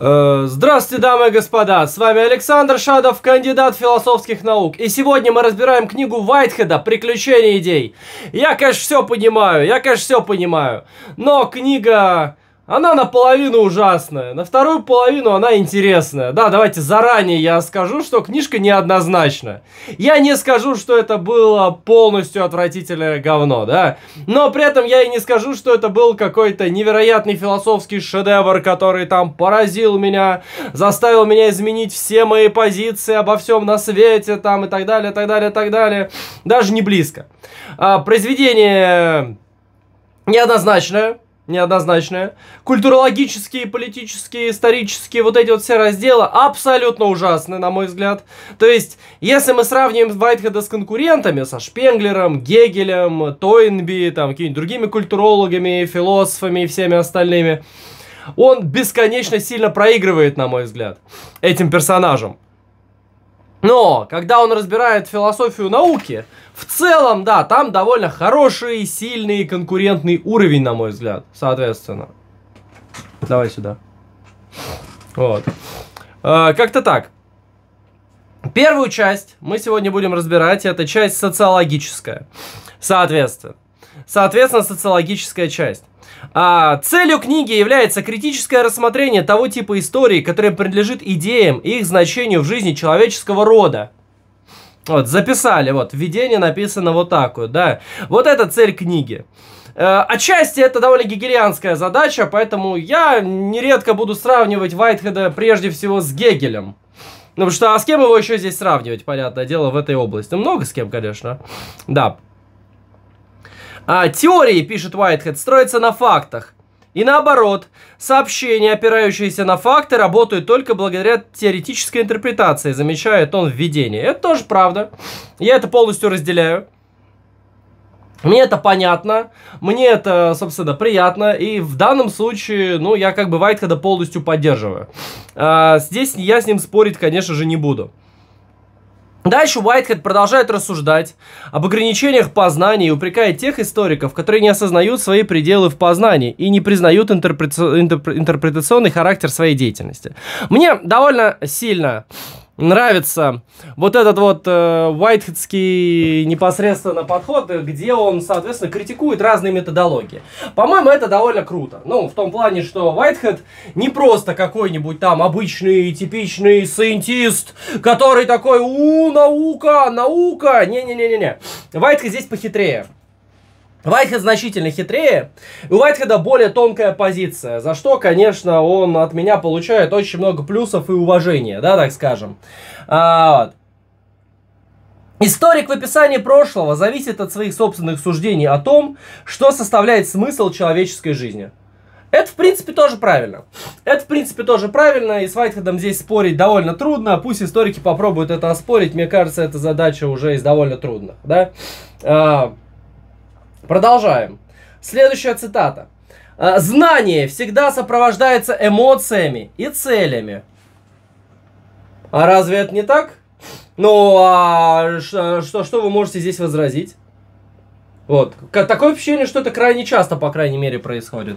Э, здравствуйте, дамы и господа! С вами Александр Шадов, кандидат философских наук. И сегодня мы разбираем книгу Вайтхеда «Приключения идей». Я, конечно, все понимаю, я, конечно, все понимаю. Но книга она наполовину ужасная, на вторую половину она интересная. Да, давайте заранее я скажу, что книжка неоднозначна. Я не скажу, что это было полностью отвратительное говно, да. Но при этом я и не скажу, что это был какой-то невероятный философский шедевр, который там поразил меня, заставил меня изменить все мои позиции обо всем на свете, там и так далее, так далее, так далее. Даже не близко. А, произведение неоднозначное неоднозначная. Культурологические, политические, исторические, вот эти вот все разделы абсолютно ужасны, на мой взгляд. То есть, если мы сравним Вайтхеда с конкурентами, со Шпенглером, Гегелем, Тойнби, там, какими-нибудь другими культурологами, философами и всеми остальными, он бесконечно сильно проигрывает, на мой взгляд, этим персонажам. Но, когда он разбирает философию науки, в целом, да, там довольно хороший, сильный, конкурентный уровень, на мой взгляд, соответственно. Давай сюда. Вот. Э, как-то так. Первую часть мы сегодня будем разбирать, это часть социологическая. Соответственно. Соответственно, социологическая часть. А, целью книги является критическое рассмотрение того типа истории, которая принадлежит идеям и их значению в жизни человеческого рода. Вот, записали, вот, введение написано вот так вот, да. Вот это цель книги. Э, отчасти это довольно гегелианская задача, поэтому я нередко буду сравнивать Вайтхеда прежде всего с Гегелем. Ну, потому что, а с кем его еще здесь сравнивать, понятное дело, в этой области? Много с кем, конечно. Да. А, теории, пишет Уайтхед, строятся на фактах. И наоборот, сообщения, опирающиеся на факты, работают только благодаря теоретической интерпретации, замечает он введение. Это тоже правда. Я это полностью разделяю. Мне это понятно, мне это, собственно, приятно, и в данном случае, ну, я как бы Вайтхеда полностью поддерживаю. А, здесь я с ним спорить, конечно же, не буду. Дальше Уайтхед продолжает рассуждать об ограничениях познания и упрекает тех историков, которые не осознают свои пределы в познании и не признают интерпретационный характер своей деятельности. Мне довольно сильно нравится вот этот вот э, Уайтхедский непосредственно подход, где он, соответственно, критикует разные методологии. По-моему, это довольно круто. Ну, в том плане, что Уайтхед не просто какой-нибудь там обычный, типичный сcientist, который такой, у, наука, наука. Не-не-не-не-не. Уайтхед здесь похитрее. Вайтхед значительно хитрее. У Вайтхеда более тонкая позиция, за что, конечно, он от меня получает очень много плюсов и уважения, да, так скажем. А, вот. Историк в описании прошлого зависит от своих собственных суждений о том, что составляет смысл человеческой жизни. Это, в принципе, тоже правильно. Это, в принципе, тоже правильно, и с Вайтхедом здесь спорить довольно трудно. Пусть историки попробуют это оспорить, мне кажется, эта задача уже из довольно трудно, да? А, Продолжаем. Следующая цитата. «Э, знание всегда сопровождается эмоциями и целями. А разве это не так? Ну, а что, что вы можете здесь возразить? Вот. Такое ощущение, что это крайне часто, по крайней мере, происходит.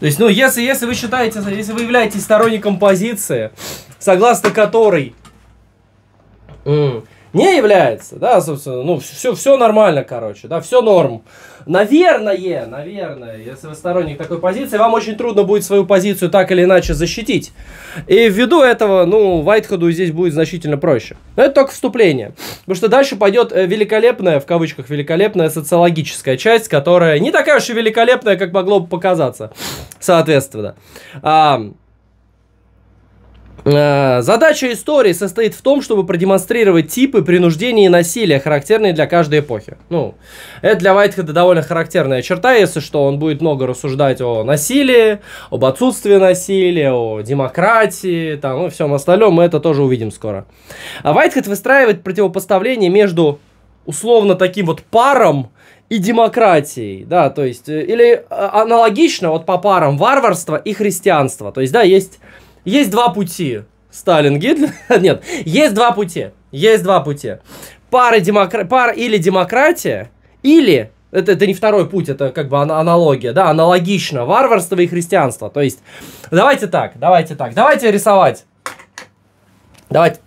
То есть, ну, если, если вы считаете, если вы являетесь сторонником позиции, согласно которой не является, да, собственно, ну, все, все нормально, короче, да, все норм. Наверное, наверное, если вы сторонник такой позиции, вам очень трудно будет свою позицию так или иначе защитить. И ввиду этого, ну, Вайтхеду здесь будет значительно проще. Но это только вступление. Потому что дальше пойдет э, великолепная, в кавычках, великолепная социологическая часть, которая не такая уж и великолепная, как могло бы показаться, соответственно. Э, задача истории состоит в том, чтобы продемонстрировать типы принуждения и насилия, характерные для каждой эпохи. Ну, это для Вайтхеда довольно характерная черта, если что, он будет много рассуждать о насилии, об отсутствии насилия, о демократии, там, ну, всем остальном, мы это тоже увидим скоро. А Вайтхед выстраивает противопоставление между условно таким вот паром, и демократией, да, то есть, э, или э, аналогично вот по парам варварство и христианство, то есть, да, есть есть два пути. Сталин, Гитлер? Нет, есть два пути. Есть два пути. Пара, демокра... Пара или демократия, или... Это, это не второй путь, это как бы аналогия, да, аналогично. Варварство и христианство. То есть, давайте так, давайте так, давайте рисовать. Давайте.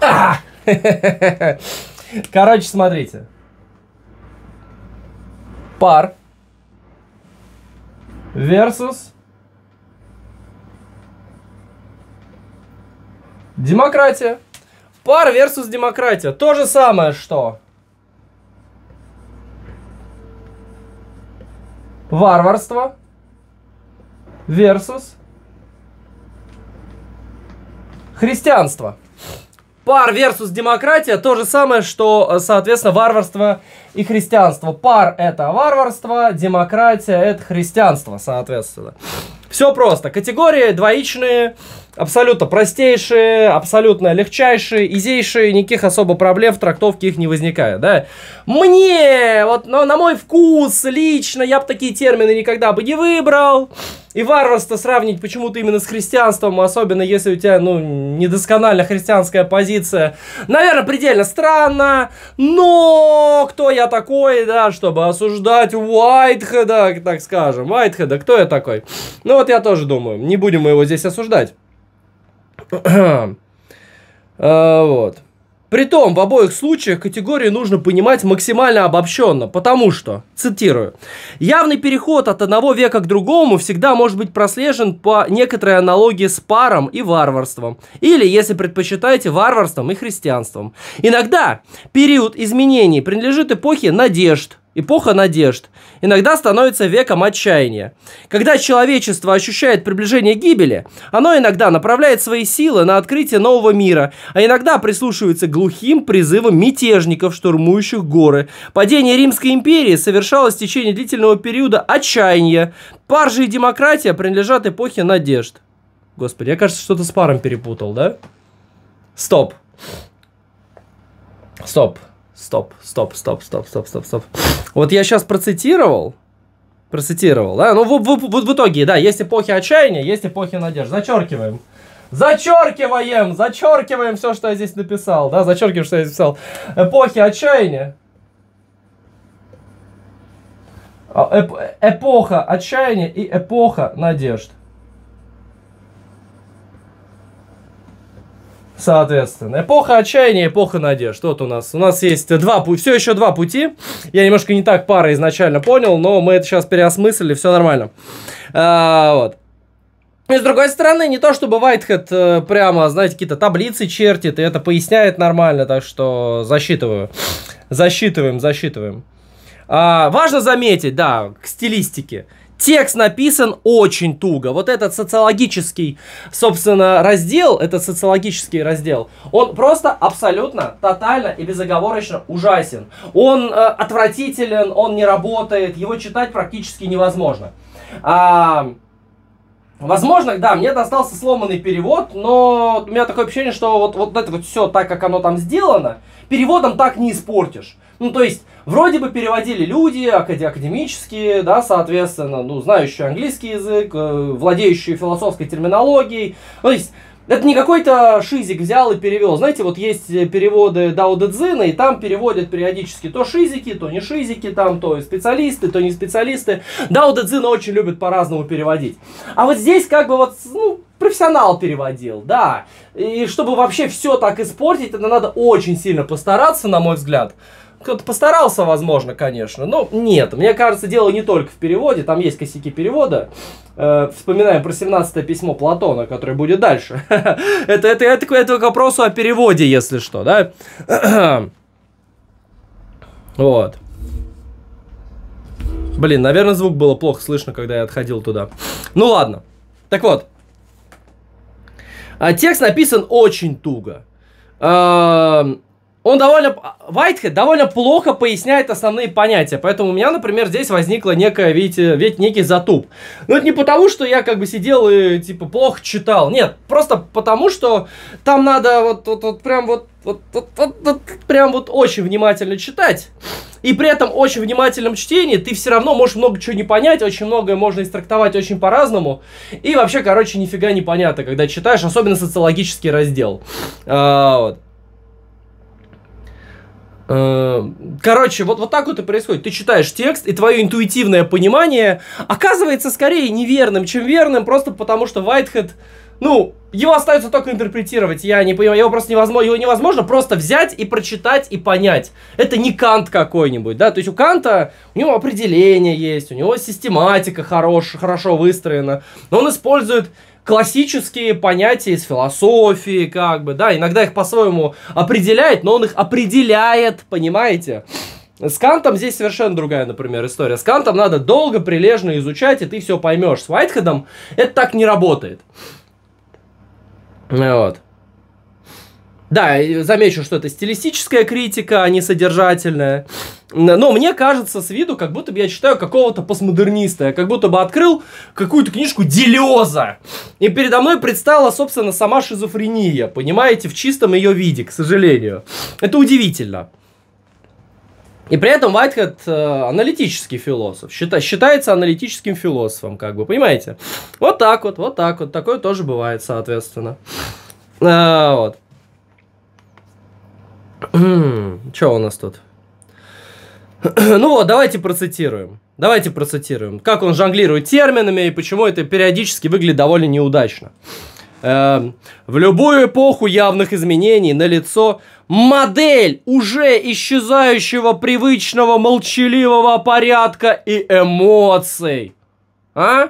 А! Короче, смотрите. Пар versus Демократия. Пар versus демократия. То же самое, что... Варварство версус христианство. Пар versus демократия то же самое, что, э, соответственно, варварство и христианство. Пар это варварство, демократия это христианство, соответственно. Все просто. Категории двоичные, Абсолютно простейшие, абсолютно легчайшие, изейшие, никаких особо проблем в трактовке их не возникает, да. Мне, вот ну, на мой вкус, лично, я бы такие термины никогда бы не выбрал. И варварство сравнить почему-то именно с христианством, особенно если у тебя, ну, недосконально христианская позиция, наверное, предельно странно, но кто я такой, да, чтобы осуждать Уайтхеда, так скажем, Уайтхеда, кто я такой? Ну, вот я тоже думаю, не будем мы его здесь осуждать а, вот. Притом, в обоих случаях категории нужно понимать максимально обобщенно, потому что, цитирую, «явный переход от одного века к другому всегда может быть прослежен по некоторой аналогии с паром и варварством, или, если предпочитаете, варварством и христианством. Иногда период изменений принадлежит эпохе надежд, Эпоха надежд иногда становится веком отчаяния. Когда человечество ощущает приближение гибели, оно иногда направляет свои силы на открытие нового мира, а иногда прислушивается глухим призывам мятежников, штурмующих горы. Падение Римской империи совершалось в течение длительного периода отчаяния. Пар и демократия принадлежат эпохе надежд. Господи, я, кажется, что-то с паром перепутал, да? Стоп. Стоп. Стоп, стоп, стоп, стоп, стоп, стоп, стоп. Вот я сейчас процитировал, процитировал, да? Ну, в, в, в, в итоге, да, есть эпохи отчаяния, есть эпохи надежды. Зачеркиваем. Зачеркиваем, зачеркиваем все, что я здесь написал, да, зачеркиваем, что я здесь написал. Эпохи отчаяния. А, эп э, эпоха отчаяния и эпоха надежд. Соответственно, эпоха отчаяния, эпоха надежд. Что Вот у нас. У нас есть два пути, все еще два пути. Я немножко не так пары изначально понял, но мы это сейчас переосмыслили, все нормально. А, вот. И с другой стороны, не то чтобы Whitehead э, прямо, знаете, какие-то таблицы чертит, и это поясняет нормально, так что засчитываю. Засчитываем, засчитываем. А, важно заметить, да, к стилистике. Текст написан очень туго. Вот этот социологический, собственно, раздел, этот социологический раздел, он просто абсолютно, тотально и безоговорочно ужасен. Он э, отвратителен, он не работает, его читать практически невозможно. А, Возможно, да, мне достался сломанный перевод, но у меня такое ощущение, что вот, вот это вот все так, как оно там сделано, переводом так не испортишь. Ну, то есть, вроде бы переводили люди академические, да, соответственно, ну, знающие английский язык, э, владеющие философской терминологией. То есть, это не какой-то шизик взял и перевел. Знаете, вот есть э, переводы Дао Дэцзина, и там переводят периодически то шизики, то не шизики, там то специалисты, то не специалисты. Дао Дэцзина очень любит по-разному переводить. А вот здесь как бы вот, ну, профессионал переводил, да. И чтобы вообще все так испортить, это надо очень сильно постараться, на мой взгляд кто-то постарался, возможно, конечно, но нет. Мне кажется, дело не только в переводе, там есть косяки перевода. Э, вспоминаем про 17 письмо Платона, которое будет дальше. это, это, это, это к вопросу о переводе, если что, да? вот. Блин, наверное, звук было плохо слышно, когда я отходил туда. Ну ладно. Так вот. А текст написан очень туго. Эм, он довольно... Вайтхед довольно плохо поясняет основные понятия. Поэтому у меня, например, здесь возникла некая, видите, ведь некий затуп. Но ну, это не потому, что я как бы сидел и, типа, плохо читал. Нет, просто потому, что там надо вот, вот, вот прям вот, вот, вот, вот, вот прям вот очень внимательно читать. И при этом очень внимательном чтении ты все равно можешь много чего не понять, очень многое можно истрактовать очень по-разному. И вообще, короче, нифига не понятно, когда читаешь, особенно социологический раздел. А, вот. Короче, вот, вот так вот и происходит. Ты читаешь текст, и твое интуитивное понимание оказывается скорее неверным, чем верным, просто потому что Whitehead, ну, его остается только интерпретировать. Я не понимаю, его просто невозможно, его невозможно просто взять и прочитать и понять. Это не Кант какой-нибудь, да? То есть у Канта у него определение есть, у него систематика хорош, хорошо выстроена, но он использует классические понятия из философии, как бы, да, иногда их по-своему определяет, но он их определяет, понимаете? С Кантом здесь совершенно другая, например, история. С Кантом надо долго, прилежно изучать, и ты все поймешь. С Вайтхедом это так не работает. Вот. Да, замечу, что это стилистическая критика, а не содержательная. Но мне кажется с виду, как будто бы я читаю какого-то постмодерниста. Я как будто бы открыл какую-то книжку Делеза. И передо мной предстала, собственно, сама шизофрения, понимаете, в чистом ее виде, к сожалению. Это удивительно. И при этом Вайтхед э, аналитический философ, счита, считается аналитическим философом, как бы, понимаете? Вот так вот, вот так вот, такое тоже бывает, соответственно. Э, вот. Что у нас тут? ну вот, давайте процитируем. Давайте процитируем. Как он жонглирует терминами и почему это периодически выглядит довольно неудачно. Эм, в любую эпоху явных изменений на лицо модель уже исчезающего привычного молчаливого порядка и эмоций. А?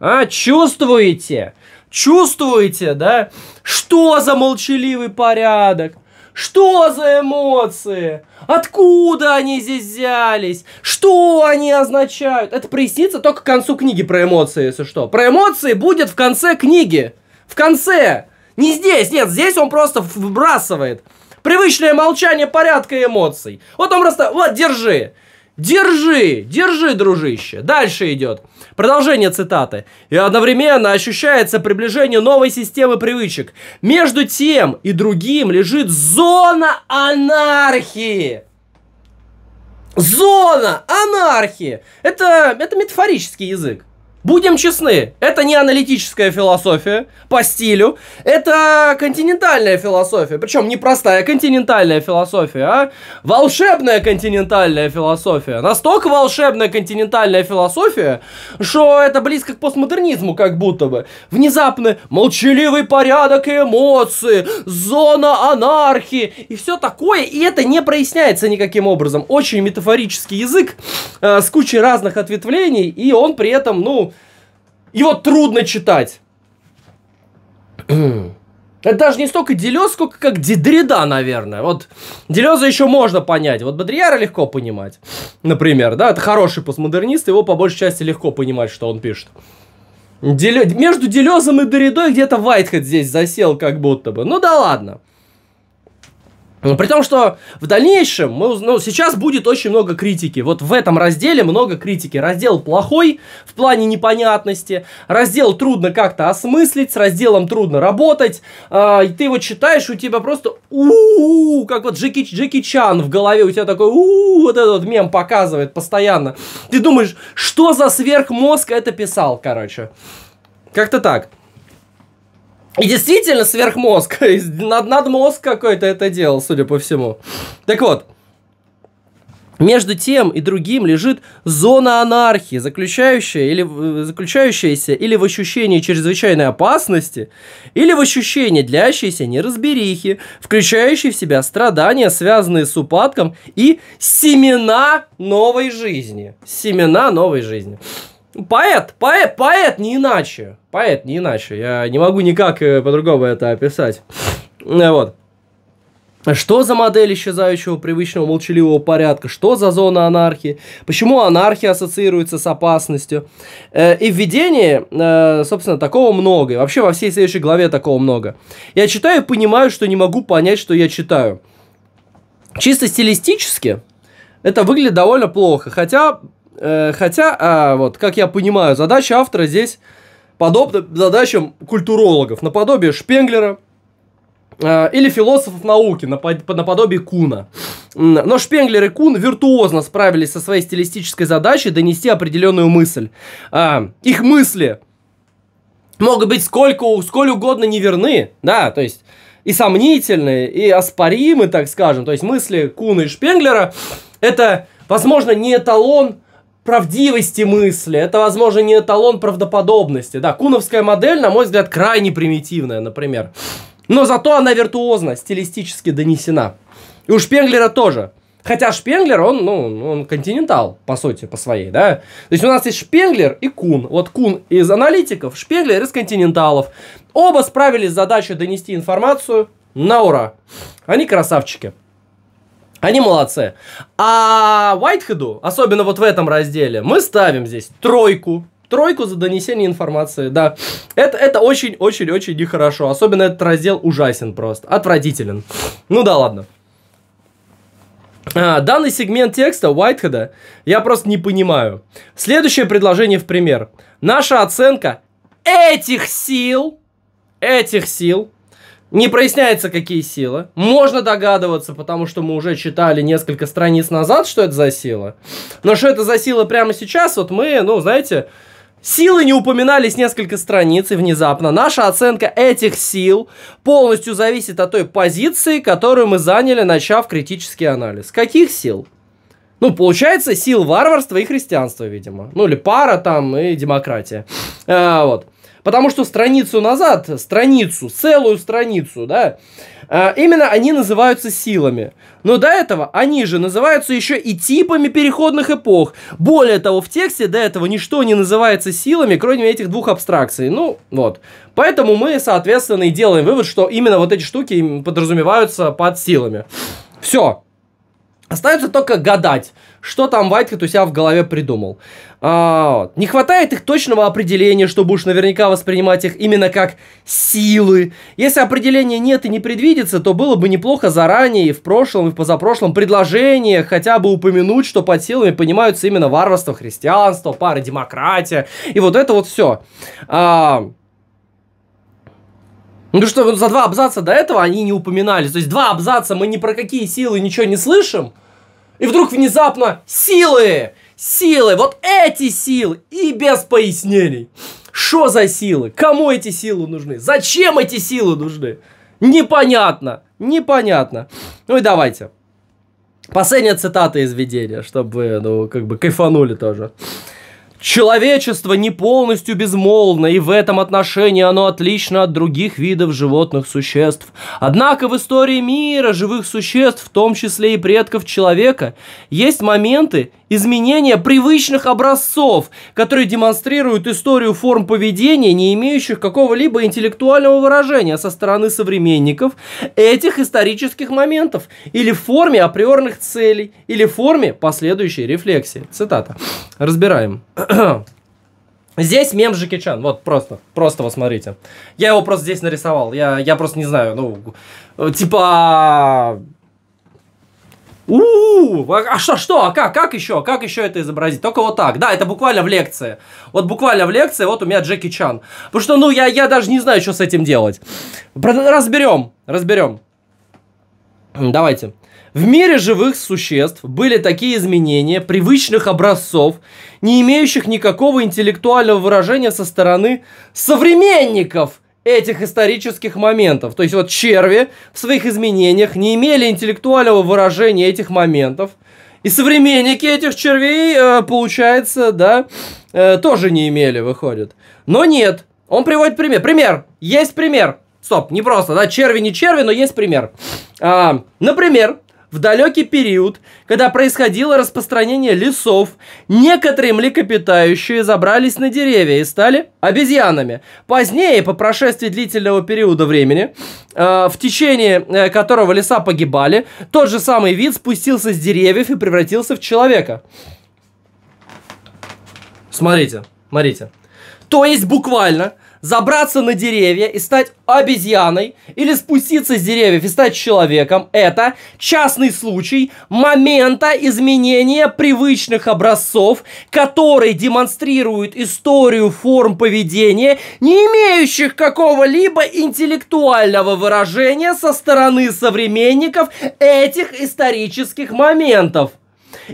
А, чувствуете? Чувствуете, да? Что за молчаливый порядок? Что за эмоции? Откуда они здесь взялись? Что они означают? Это прояснится только к концу книги про эмоции, если что. Про эмоции будет в конце книги. В конце. Не здесь, нет, здесь он просто вбрасывает. Привычное молчание порядка эмоций. Вот он просто, вот, держи. Держи, держи, дружище. Дальше идет. Продолжение цитаты. И одновременно ощущается приближение новой системы привычек. Между тем и другим лежит зона анархии. Зона анархии. Это, это метафорический язык. Будем честны, это не аналитическая философия по стилю, это континентальная философия, причем не простая континентальная философия, а волшебная континентальная философия. Настолько волшебная континентальная философия, что это близко к постмодернизму как будто бы. Внезапно молчаливый порядок и эмоции, зона анархии и все такое, и это не проясняется никаким образом. Очень метафорический язык э, с кучей разных ответвлений, и он при этом, ну, его трудно читать. Это даже не столько Делез, сколько как Дидрида, наверное. Вот Делеза еще можно понять. Вот Бодрияра легко понимать. Например, да, это хороший постмодернист, его по большей части легко понимать, что он пишет. Делё... Между Делезом и Доридой где-то Вайтхед здесь засел как будто бы. Ну да ладно. Но при том, что в дальнейшем, мы, ну, сейчас будет очень много критики. Вот в этом разделе много критики. Раздел плохой в плане непонятности, раздел трудно как-то осмыслить, с разделом трудно работать. Э, ты его читаешь, у тебя просто у как вот Джеки, Джеки Чан в голове, у тебя такой у вот этот вот мем показывает постоянно. Ты думаешь, что за сверхмозг это писал, короче. Как-то так. И действительно сверхмозг, над, надмозг какой-то это делал, судя по всему. Так вот, между тем и другим лежит зона анархии, заключающая или, э, заключающаяся или в ощущении чрезвычайной опасности, или в ощущении длящейся неразберихи, включающей в себя страдания, связанные с упадком и семена новой жизни. Семена новой жизни. Поэт, поэт, поэт, не иначе. Поэт, не иначе. Я не могу никак э, по-другому это описать. Э, вот. Что за модель исчезающего привычного молчаливого порядка? Что за зона анархии? Почему анархия ассоциируется с опасностью? Э, и введение, собственно, такого много. И вообще во всей следующей главе такого много. Я читаю и понимаю, что не могу понять, что я читаю. Чисто стилистически это выглядит довольно плохо. Хотя Э, хотя, а, вот, как я понимаю, задача автора здесь подобна задачам культурологов, наподобие Шпенглера э, или философов науки, напод, наподобие Куна. Но Шпенглер и Кун виртуозно справились со своей стилистической задачей донести определенную мысль. А, их мысли могут быть сколько, сколь угодно неверны, да, то есть и сомнительные и оспоримы, так скажем. То есть мысли Куна и Шпенглера это, возможно, не эталон правдивости мысли, это, возможно, не эталон правдоподобности. Да, куновская модель, на мой взгляд, крайне примитивная, например. Но зато она виртуозно, стилистически донесена. И у Шпенглера тоже. Хотя Шпенглер, он, ну, он континентал, по сути, по своей, да. То есть у нас есть Шпенглер и Кун. Вот Кун из аналитиков, Шпенглер из континенталов. Оба справились с задачей донести информацию на ура. Они красавчики. Они молодцы. А Whitehead, особенно вот в этом разделе, мы ставим здесь тройку. Тройку за донесение информации, да. Это, это очень-очень-очень нехорошо. Особенно этот раздел ужасен просто. Отвратителен. Ну да ладно. А, данный сегмент текста Уайтхеда я просто не понимаю. Следующее предложение в пример. Наша оценка этих сил, этих сил не проясняется, какие силы. Можно догадываться, потому что мы уже читали несколько страниц назад, что это за сила. Но что это за сила прямо сейчас, вот мы, ну, знаете, Силы не упоминались несколько страниц и внезапно. Наша оценка этих сил полностью зависит от той позиции, которую мы заняли, начав критический анализ. Каких сил? Ну, получается, сил варварства и христианства, видимо. Ну, или пара там и демократия. А, вот. Потому что страницу назад, страницу, целую страницу, да, э, именно они называются силами. Но до этого они же называются еще и типами переходных эпох. Более того, в тексте до этого ничто не называется силами, кроме этих двух абстракций. Ну, вот. Поэтому мы, соответственно, и делаем вывод, что именно вот эти штуки подразумеваются под силами. Все. Остается только гадать что там Вайтхед у себя в голове придумал. А, не хватает их точного определения, чтобы уж наверняка воспринимать их именно как силы. Если определения нет и не предвидится, то было бы неплохо заранее и в прошлом, и в позапрошлом предложении хотя бы упомянуть, что под силами понимаются именно варварство, христианство, пара демократия и вот это вот все. А, ну что, за два абзаца до этого они не упоминались. То есть два абзаца мы ни про какие силы ничего не слышим, и вдруг внезапно силы, силы, вот эти силы и без пояснений. Что за силы? Кому эти силы нужны? Зачем эти силы нужны? Непонятно, непонятно. Ну и давайте. Последняя цитата из видения, чтобы, ну, как бы кайфанули тоже. Человечество не полностью безмолвно, и в этом отношении оно отлично от других видов животных существ. Однако в истории мира живых существ, в том числе и предков человека, есть моменты изменение привычных образцов, которые демонстрируют историю форм поведения, не имеющих какого-либо интеллектуального выражения со стороны современников этих исторических моментов, или в форме априорных целей, или в форме последующей рефлексии. Цитата. Разбираем. Здесь мем Жеки Чан, вот просто, просто вот смотрите. Я его просто здесь нарисовал, я, я просто не знаю, ну, типа, у, -у, -у а что, что, а как, как еще, как еще это изобразить? Только вот так, да, это буквально в лекции. Вот буквально в лекции, вот у меня Джеки Чан. Потому что, ну, я, я даже не знаю, что с этим делать. Разберем, разберем. Давайте. В мире живых существ были такие изменения привычных образцов, не имеющих никакого интеллектуального выражения со стороны современников этих исторических моментов. То есть вот черви в своих изменениях не имели интеллектуального выражения этих моментов. И современники этих червей, э, получается, да, э, тоже не имели, выходит. Но нет, он приводит пример. Пример, есть пример. Стоп, не просто, да, черви не черви, но есть пример. А, например, в далекий период, когда происходило распространение лесов, некоторые млекопитающие забрались на деревья и стали обезьянами. Позднее, по прошествии длительного периода времени, э, в течение э, которого леса погибали, тот же самый вид спустился с деревьев и превратился в человека. Смотрите, смотрите. То есть буквально забраться на деревья и стать обезьяной или спуститься с деревьев и стать человеком – это частный случай момента изменения привычных образцов, который демонстрирует историю форм поведения, не имеющих какого-либо интеллектуального выражения со стороны современников этих исторических моментов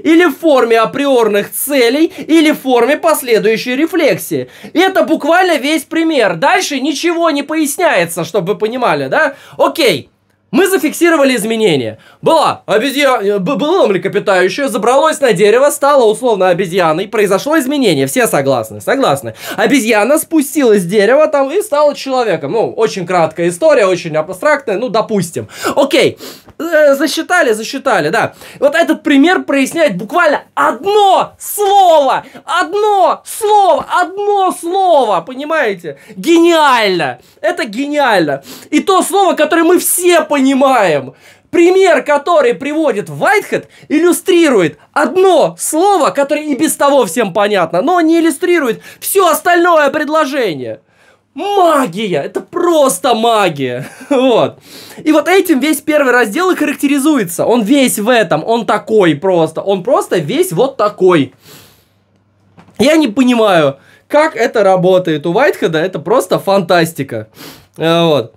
или в форме априорных целей, или в форме последующей рефлексии. это буквально весь пример. Дальше ничего не поясняется, чтобы вы понимали, да? Окей. Мы зафиксировали изменения. Была обезьяна, э, было млекопитающее, забралось на дерево, стало условно обезьяной, произошло изменение, все согласны, согласны. Обезьяна спустилась с дерева там и стала человеком. Ну, очень краткая история, очень абстрактная, ну, допустим. Окей, э, засчитали, засчитали, да. Вот этот пример проясняет буквально одно слово, одно слово, одно слово, понимаете? Гениально, это гениально. И то слово, которое мы все понимаем, понимаем. Пример, который приводит Вайтхед, иллюстрирует одно слово, которое и без того всем понятно, но не иллюстрирует все остальное предложение. Магия! Это просто магия! Вот. И вот этим весь первый раздел и характеризуется. Он весь в этом, он такой просто. Он просто весь вот такой. Я не понимаю, как это работает у Вайтхеда, это просто фантастика. Э, вот.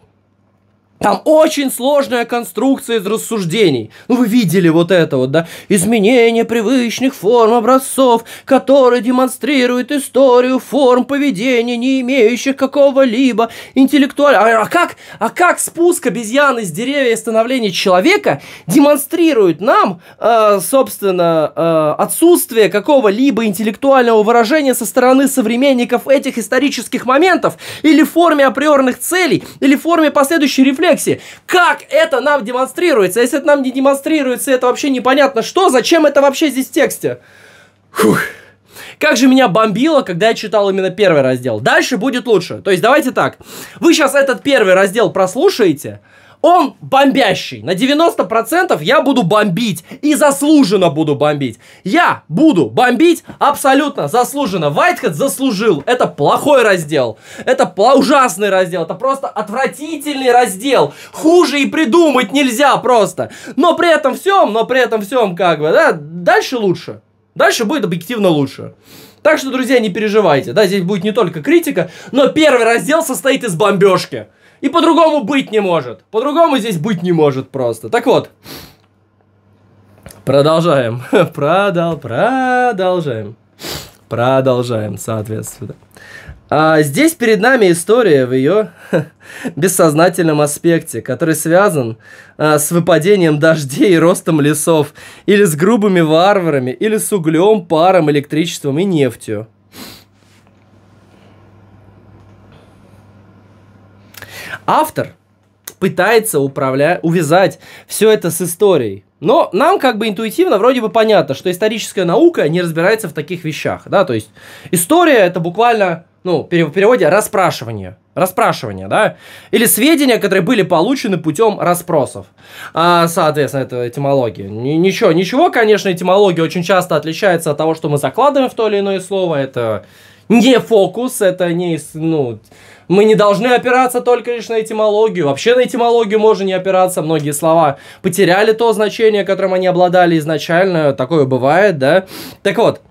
Там очень сложная конструкция из рассуждений. Ну, вы видели вот это вот, да? Изменение привычных форм образцов, которые демонстрируют историю форм поведения, не имеющих какого-либо интеллектуального... А, а как, а как спуск обезьяны с деревья и становление человека демонстрирует нам, э, собственно, э, отсутствие какого-либо интеллектуального выражения со стороны современников этих исторических моментов или форме априорных целей, или форме последующей рефлексии? сексе. Как это нам демонстрируется? Если это нам не демонстрируется, это вообще непонятно что, зачем это вообще здесь в тексте? Фух. Как же меня бомбило, когда я читал именно первый раздел. Дальше будет лучше. То есть давайте так. Вы сейчас этот первый раздел прослушаете, он бомбящий. На 90% я буду бомбить. И заслуженно буду бомбить. Я буду бомбить абсолютно заслуженно. Вайтхед заслужил. Это плохой раздел. Это ужасный раздел. Это просто отвратительный раздел. Хуже и придумать нельзя просто. Но при этом всем, но при этом всем как бы, да, дальше лучше. Дальше будет объективно лучше. Так что, друзья, не переживайте. Да, здесь будет не только критика, но первый раздел состоит из бомбежки. И по-другому быть не может. По-другому здесь быть не может просто. Так вот. Продолжаем. Продол продолжаем. Продолжаем, соответственно. А здесь перед нами история в ее бессознательном аспекте, который связан а, с выпадением дождей и ростом лесов, или с грубыми варварами, или с углем, паром, электричеством и нефтью. Автор пытается управля... увязать все это с историей. Но нам как бы интуитивно вроде бы понятно, что историческая наука не разбирается в таких вещах, да, то есть история это буквально, ну, в переводе расспрашивание, расспрашивание, да, или сведения, которые были получены путем расспросов, а, соответственно, это этимология. Ничего, ничего, конечно, этимология очень часто отличается от того, что мы закладываем в то или иное слово, это не фокус, это не, ну, мы не должны опираться только лишь на этимологию. Вообще на этимологию можно не опираться. Многие слова потеряли то значение, которым они обладали изначально. Такое бывает, да? Так вот,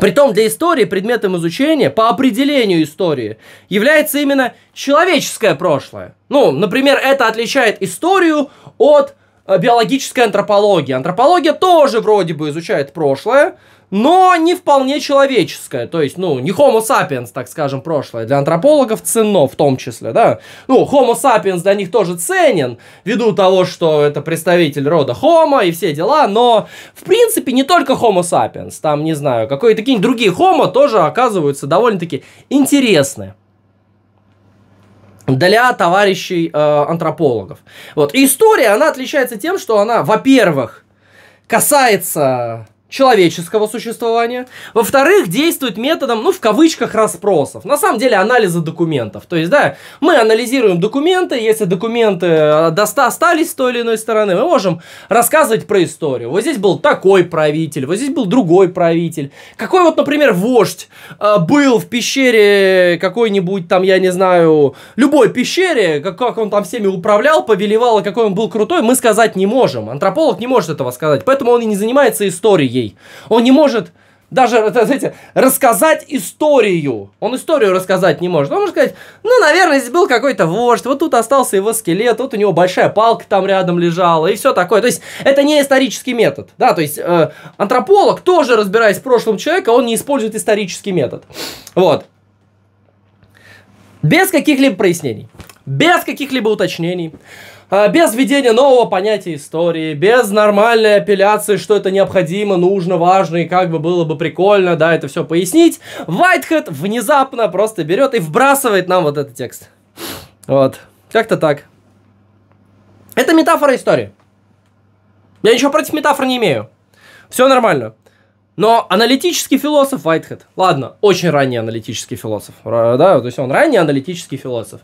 Притом для истории предметом изучения, по определению истории, является именно человеческое прошлое. Ну, например, это отличает историю от Э, биологическая антропология. Антропология тоже вроде бы изучает прошлое, но не вполне человеческое. То есть, ну, не homo sapiens, так скажем, прошлое. Для антропологов ценно в том числе, да. Ну, homo sapiens для них тоже ценен, ввиду того, что это представитель рода homo и все дела, но, в принципе, не только homo sapiens. Там, не знаю, какие-то какие другие homo тоже оказываются довольно-таки интересные для товарищей э, антропологов. Вот. И история, она отличается тем, что она, во-первых, касается человеческого существования. Во-вторых, действует методом, ну, в кавычках, расспросов. На самом деле, анализа документов. То есть, да, мы анализируем документы, если документы э, доста остались с той или иной стороны, мы можем рассказывать про историю. Вот здесь был такой правитель, вот здесь был другой правитель. Какой вот, например, вождь э, был в пещере какой-нибудь там, я не знаю, любой пещере, как, как он там всеми управлял, повелевал, какой он был крутой, мы сказать не можем. Антрополог не может этого сказать, поэтому он и не занимается историей людей. Он не может даже, э, э, знаете, рассказать историю. Он историю рассказать не может. Он может сказать, ну, наверное, здесь был какой-то вождь, вот тут остался его скелет, вот у него большая палка там рядом лежала и все такое. То есть это не исторический метод, да, то есть э, антрополог тоже, разбираясь в прошлом человека, он не использует исторический метод. Вот. Без каких-либо прояснений, без каких-либо уточнений. А, без введения нового понятия истории, без нормальной апелляции, что это необходимо, нужно, важно, и как бы было бы прикольно, да, это все пояснить, Whitehead внезапно просто берет и вбрасывает нам вот этот текст. Вот. Как-то так. Это метафора истории. Я ничего против метафор не имею. Все нормально. Но аналитический философ Вайтхед, ладно, очень ранний аналитический философ, да, то есть он ранний аналитический философ.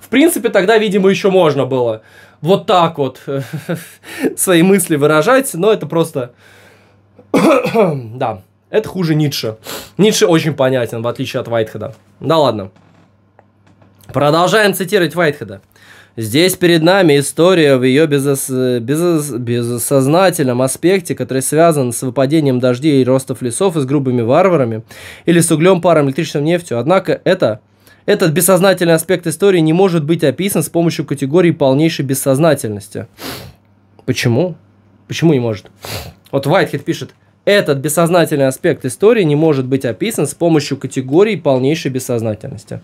В принципе, тогда, видимо, еще можно было вот так вот свои мысли выражать, но это просто... да, это хуже Ницше. Ницше очень понятен, в отличие от Вайтхеда. Да ладно. Продолжаем цитировать Вайтхеда. Здесь перед нами история в ее безос... Безос... безосознательном аспекте, который связан с выпадением дождей и ростов лесов и с грубыми варварами, или с углем, паром, электричеством, нефтью. Однако это этот бессознательный аспект истории не может быть описан с помощью категории полнейшей бессознательности. Почему? Почему не может? Вот Вайтхед пишет, этот бессознательный аспект истории не может быть описан с помощью категории полнейшей бессознательности.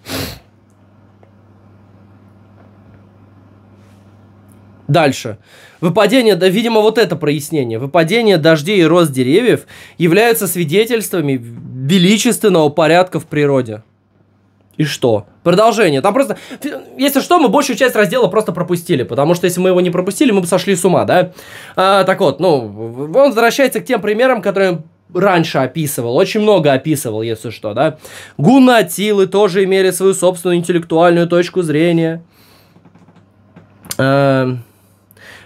Дальше. Выпадение, да, видимо, вот это прояснение. Выпадение дождей и рост деревьев являются свидетельствами величественного порядка в природе. И что? Продолжение. Там просто... Если что, мы большую часть раздела просто пропустили, потому что если мы его не пропустили, мы бы сошли с ума, да? А, так вот, ну, он возвращается к тем примерам, которые раньше описывал, очень много описывал, если что, да? Гунна Атилы тоже имели свою собственную интеллектуальную точку зрения. Эм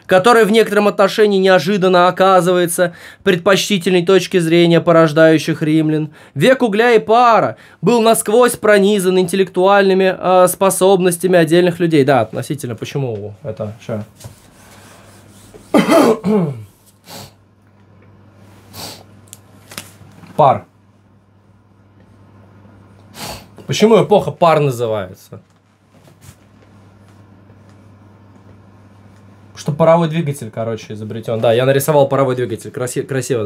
который в некотором отношении неожиданно оказывается предпочтительной точки зрения порождающих римлян. Век угля и пара был насквозь пронизан интеллектуальными э, способностями отдельных людей. Да, относительно, почему это... Что? Пар. Почему эпоха пар называется? что паровой двигатель, короче, изобретен. Да, я нарисовал паровой двигатель. Краси- красиво,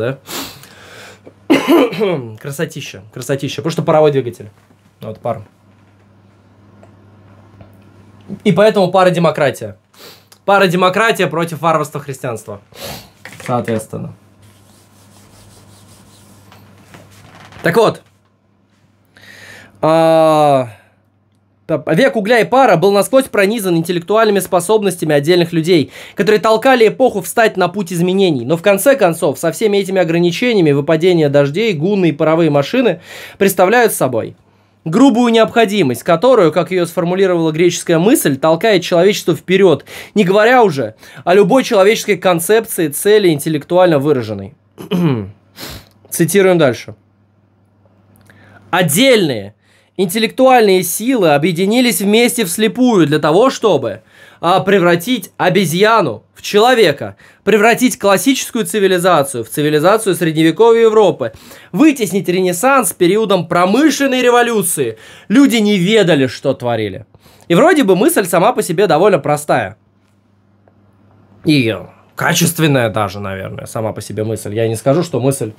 да? красотища, красотища. Просто паровой двигатель. Ну вот пар. И поэтому пара демократия. Пара демократия против варварства христианства. Соответственно. Так вот. А, Век угля и пара был насквозь пронизан интеллектуальными способностями отдельных людей, которые толкали эпоху встать на путь изменений. Но в конце концов, со всеми этими ограничениями выпадения дождей, гунны и паровые машины представляют собой грубую необходимость, которую, как ее сформулировала греческая мысль, толкает человечество вперед, не говоря уже о любой человеческой концепции цели интеллектуально выраженной. Цитируем дальше. Отдельные – Интеллектуальные силы объединились вместе вслепую для того, чтобы а, превратить обезьяну в человека, превратить классическую цивилизацию в цивилизацию средневековой Европы, вытеснить Ренессанс периодом промышленной революции. Люди не ведали, что творили. И вроде бы мысль сама по себе довольно простая. И качественная даже, наверное, сама по себе мысль. Я не скажу, что мысль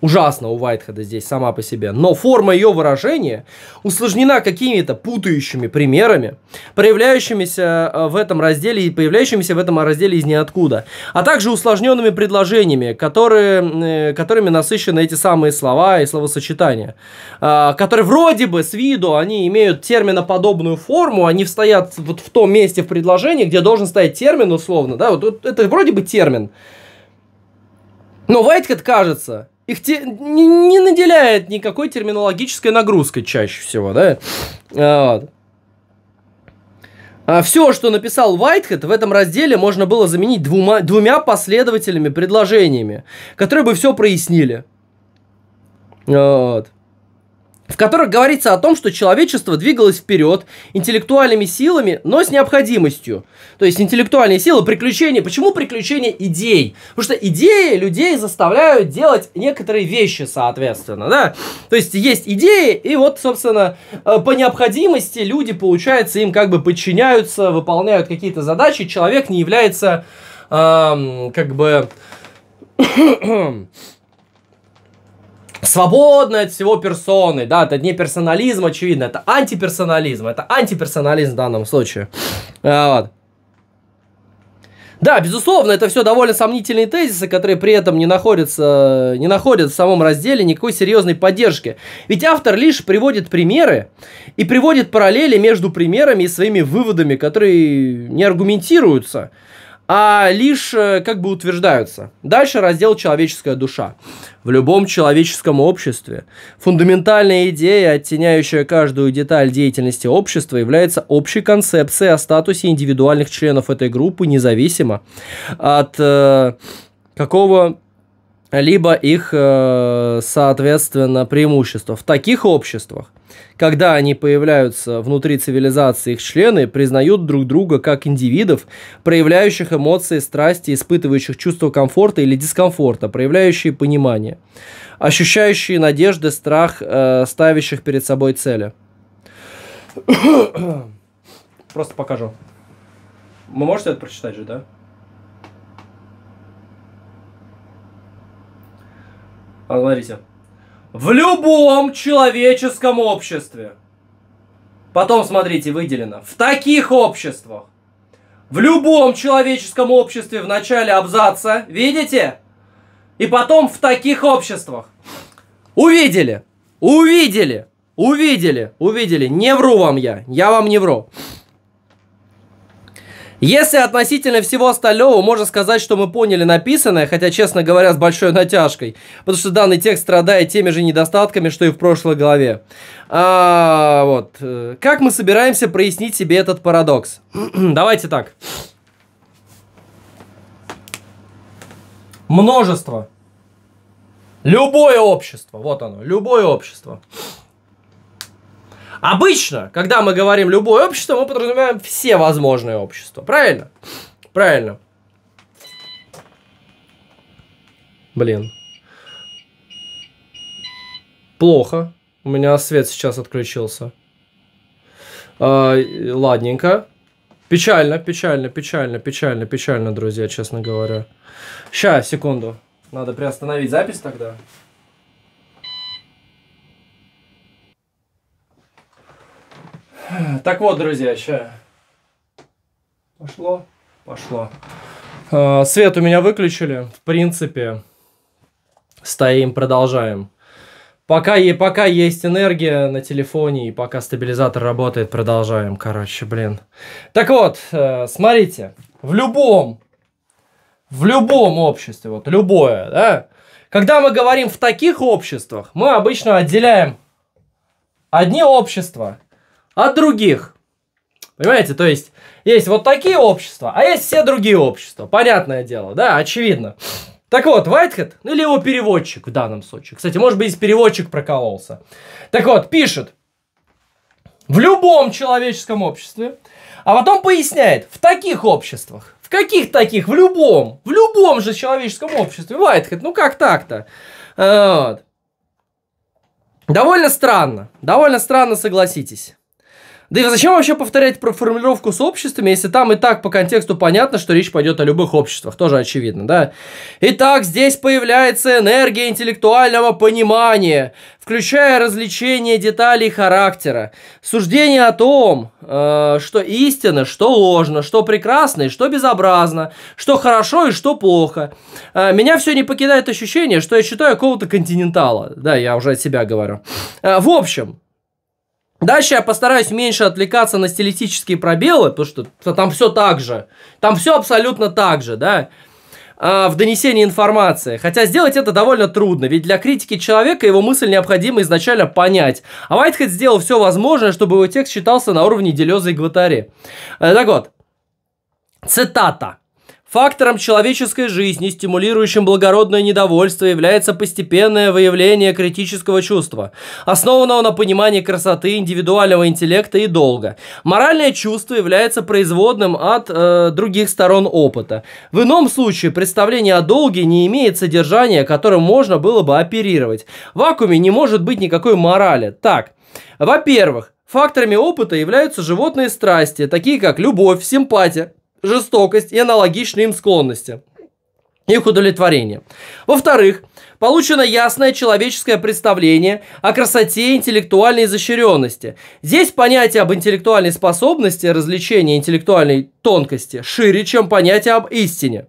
ужасно у Вайтхеда здесь сама по себе, но форма ее выражения усложнена какими-то путающими примерами, проявляющимися э, в этом разделе и появляющимися в этом разделе из ниоткуда, а также усложненными предложениями, которые, э, которыми насыщены эти самые слова и словосочетания, а, которые вроде бы с виду они имеют терминоподобную форму, они стоят вот в том месте в предложении, где должен стоять термин условно, да, вот, вот это вроде бы термин, но Вайтхед кажется их те, не, не наделяет никакой терминологической нагрузкой чаще всего, да? А, вот. А все, что написал Уайтхед в этом разделе можно было заменить двумя, двумя последовательными предложениями, которые бы все прояснили. А, вот в которых говорится о том, что человечество двигалось вперед интеллектуальными силами, но с необходимостью. То есть интеллектуальные силы, приключения. Почему приключения идей? Потому что идеи людей заставляют делать некоторые вещи, соответственно, да? То есть есть идеи, и вот, собственно, э, по необходимости люди, получается, им как бы подчиняются, выполняют какие-то задачи, человек не является, эм, как бы свободны от всего персоны, да, это не персонализм, очевидно, это антиперсонализм, это антиперсонализм в данном случае. Э, вот. Да, безусловно, это все довольно сомнительные тезисы, которые при этом не находятся, не находят в самом разделе никакой серьезной поддержки. Ведь автор лишь приводит примеры и приводит параллели между примерами и своими выводами, которые не аргументируются а лишь э, как бы утверждаются. Дальше раздел «Человеческая душа». В любом человеческом обществе фундаментальная идея, оттеняющая каждую деталь деятельности общества, является общей концепцией о статусе индивидуальных членов этой группы независимо от э, какого либо их, э, соответственно, преимущества. В таких обществах, когда они появляются внутри цивилизации, их члены признают друг друга как индивидов, проявляющих эмоции, страсти, испытывающих чувство комфорта или дискомфорта, проявляющие понимание, ощущающие надежды, страх, э, ставящих перед собой цели. Просто покажу. Вы можете это прочитать же, да? Посмотрите. В любом человеческом обществе. Потом, смотрите, выделено. В таких обществах. В любом человеческом обществе в начале абзаца. Видите? И потом в таких обществах. Увидели. Увидели. Увидели. Увидели. Не вру вам я. Я вам не вру. Если относительно всего остального, можно сказать, что мы поняли написанное, хотя, честно говоря, с большой натяжкой, потому что данный текст страдает теми же недостатками, что и в прошлой главе. А, вот. Как мы собираемся прояснить себе этот парадокс? Давайте так. Множество. Любое общество. Вот оно. Любое общество. Обычно, когда мы говорим любое общество, мы подразумеваем все возможные общества. Правильно? Правильно. Блин. Плохо. У меня свет сейчас отключился. А, ладненько. Печально, печально, печально, печально, печально, друзья, честно говоря. Сейчас, секунду. Надо приостановить запись тогда. Так вот, друзья, сейчас. Пошло? Пошло. А, свет у меня выключили. В принципе, стоим, продолжаем. Пока, и пока есть энергия на телефоне и пока стабилизатор работает, продолжаем, короче, блин. Так вот, э, смотрите, в любом, в любом обществе, вот любое, да, когда мы говорим в таких обществах, мы обычно отделяем одни общества от других. Понимаете, то есть есть вот такие общества, а есть все другие общества. Понятное дело, да, очевидно. Так вот, Whitehead, ну или его переводчик в данном случае. Кстати, может быть, переводчик прокололся. Так вот, пишет. В любом человеческом обществе. А потом поясняет, в таких обществах. В каких таких? В любом. В любом же человеческом обществе. Whitehead, ну как так-то? Э, вот. Довольно странно. Довольно странно, согласитесь. Да и зачем вообще повторять про формулировку с обществами, если там и так по контексту понятно, что речь пойдет о любых обществах, тоже очевидно, да? Итак, здесь появляется энергия интеллектуального понимания, включая развлечение деталей характера, суждение о том, э, что истина, что ложно, что прекрасно и что безобразно, что хорошо и что плохо. Э, меня все не покидает ощущение, что я читаю какого-то континентала. Да, я уже от себя говорю. Э, в общем, Дальше я постараюсь меньше отвлекаться на стилистические пробелы, потому что там все так же. Там все абсолютно так же, да, а, в донесении информации. Хотя сделать это довольно трудно, ведь для критики человека его мысль необходимо изначально понять. А Вайтхед сделал все возможное, чтобы его текст считался на уровне Делеза и Гватари. Э, так вот, цитата. Фактором человеческой жизни, стимулирующим благородное недовольство, является постепенное выявление критического чувства, основанного на понимании красоты, индивидуального интеллекта и долга. Моральное чувство является производным от э, других сторон опыта. В ином случае представление о долге не имеет содержания, которым можно было бы оперировать. В вакууме не может быть никакой морали. Так, во-первых, Факторами опыта являются животные страсти, такие как любовь, симпатия, жестокость и аналогичные им склонности, их удовлетворение. Во-вторых, получено ясное человеческое представление о красоте интеллектуальной изощренности. Здесь понятие об интеллектуальной способности развлечения интеллектуальной тонкости шире, чем понятие об истине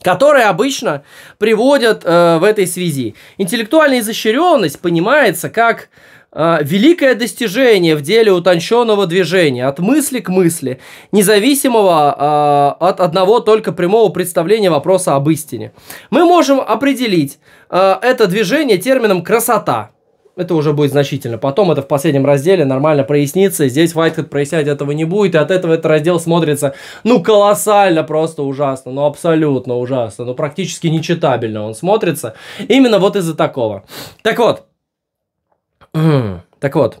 которое обычно приводят э, в этой связи. Интеллектуальная изощренность понимается как а, великое достижение в деле утонченного движения от мысли к мысли, независимого э, от одного только прямого представления вопроса об истине. Мы можем определить э, это движение термином красота. Это уже будет значительно. Потом это в последнем разделе нормально прояснится. Здесь Вайтхед прояснять этого не будет. И от этого этот раздел смотрится, ну, колоссально просто ужасно. Ну, абсолютно ужасно. Ну, практически нечитабельно он смотрится. Именно вот из-за такого. Так вот, так вот.